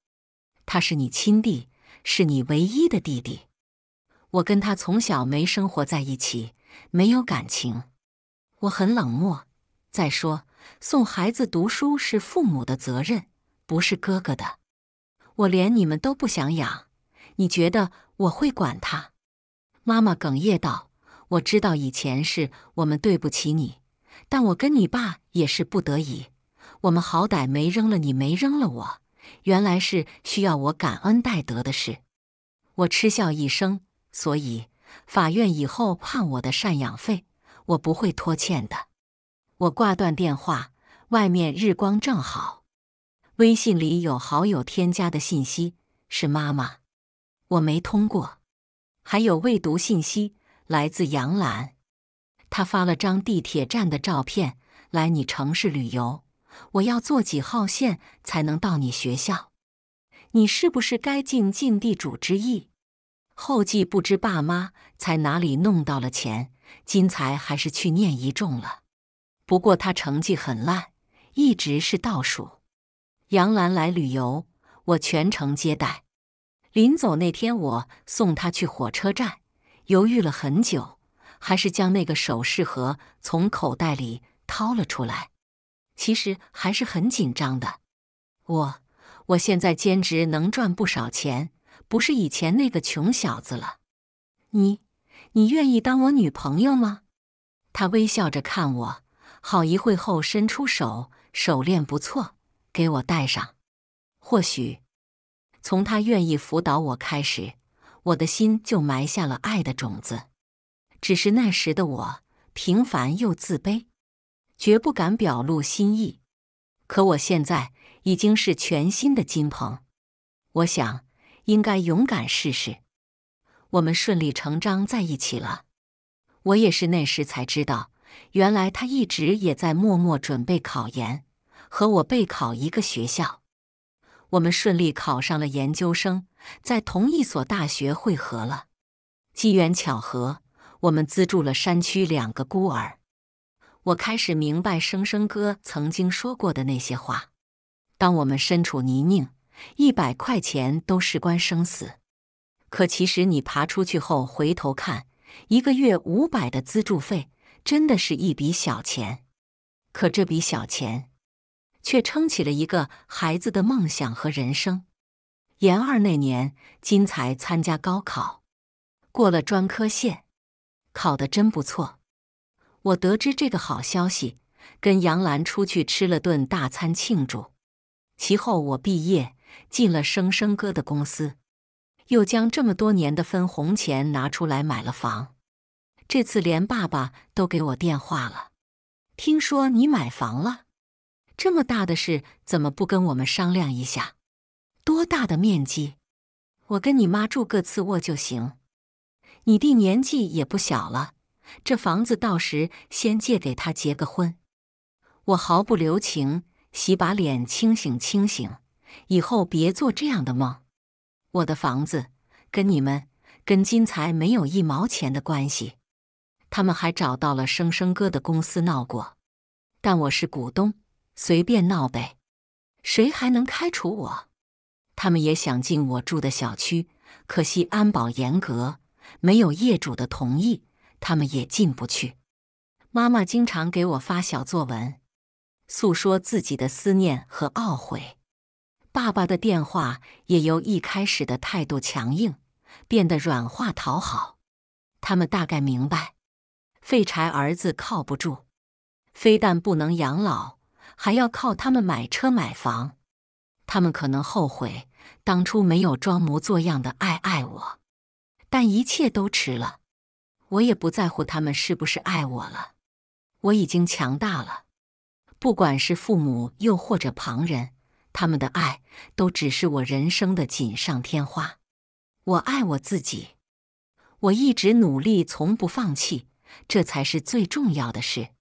他是你亲弟，是你唯一的弟弟。我跟他从小没生活在一起，没有感情，我很冷漠。再说。送孩子读书是父母的责任，不是哥哥的。我连你们都不想养，你觉得我会管他？妈妈哽咽道：“我知道以前是我们对不起你，但我跟你爸也是不得已。我们好歹没扔了你，没扔了我。原来是需要我感恩戴德的事。”我嗤笑一声：“所以法院以后判我的赡养费，我不会拖欠的。”我挂断电话，外面日光正好。微信里有好友添加的信息，是妈妈，我没通过。还有未读信息，来自杨澜，他发了张地铁站的照片。来你城市旅游，我要坐几号线才能到你学校？你是不是该尽尽地主之谊？后继不知爸妈在哪里弄到了钱，金才还是去念一中了。不过他成绩很烂，一直是倒数。杨澜来旅游，我全程接待。临走那天，我送他去火车站，犹豫了很久，还是将那个首饰盒从口袋里掏了出来。其实还是很紧张的。我，我现在兼职能赚不少钱，不是以前那个穷小子了。你，你愿意当我女朋友吗？他微笑着看我。好一会后，伸出手，手链不错，给我戴上。或许，从他愿意辅导我开始，我的心就埋下了爱的种子。只是那时的我平凡又自卑，绝不敢表露心意。可我现在已经是全新的金鹏，我想应该勇敢试试。我们顺理成章在一起了。我也是那时才知道。原来他一直也在默默准备考研，和我备考一个学校。我们顺利考上了研究生，在同一所大学汇合了。机缘巧合，我们资助了山区两个孤儿。我开始明白，生生哥曾经说过的那些话：，当我们身处泥泞，一百块钱都事关生死；可其实，你爬出去后回头看，一个月五百的资助费。真的是一笔小钱，可这笔小钱却撑起了一个孩子的梦想和人生。研二那年，金才参加高考，过了专科线，考的真不错。我得知这个好消息，跟杨澜出去吃了顿大餐庆祝。其后我毕业，进了生生哥的公司，又将这么多年的分红钱拿出来买了房。这次连爸爸都给我电话了。听说你买房了，这么大的事怎么不跟我们商量一下？多大的面积？我跟你妈住个次卧就行。你弟年纪也不小了，这房子到时先借给他结个婚。我毫不留情，洗把脸，清醒清醒，以后别做这样的梦。我的房子跟你们、跟金财没有一毛钱的关系。他们还找到了声声哥的公司闹过，但我是股东，随便闹呗，谁还能开除我？他们也想进我住的小区，可惜安保严格，没有业主的同意，他们也进不去。妈妈经常给我发小作文，诉说自己的思念和懊悔。爸爸的电话也由一开始的态度强硬，变得软化讨好，他们大概明白。废柴儿子靠不住，非但不能养老，还要靠他们买车买房。他们可能后悔当初没有装模作样的爱爱我，但一切都迟了。我也不在乎他们是不是爱我了，我已经强大了。不管是父母又或者旁人，他们的爱都只是我人生的锦上添花。我爱我自己，我一直努力，从不放弃。这才是最重要的事。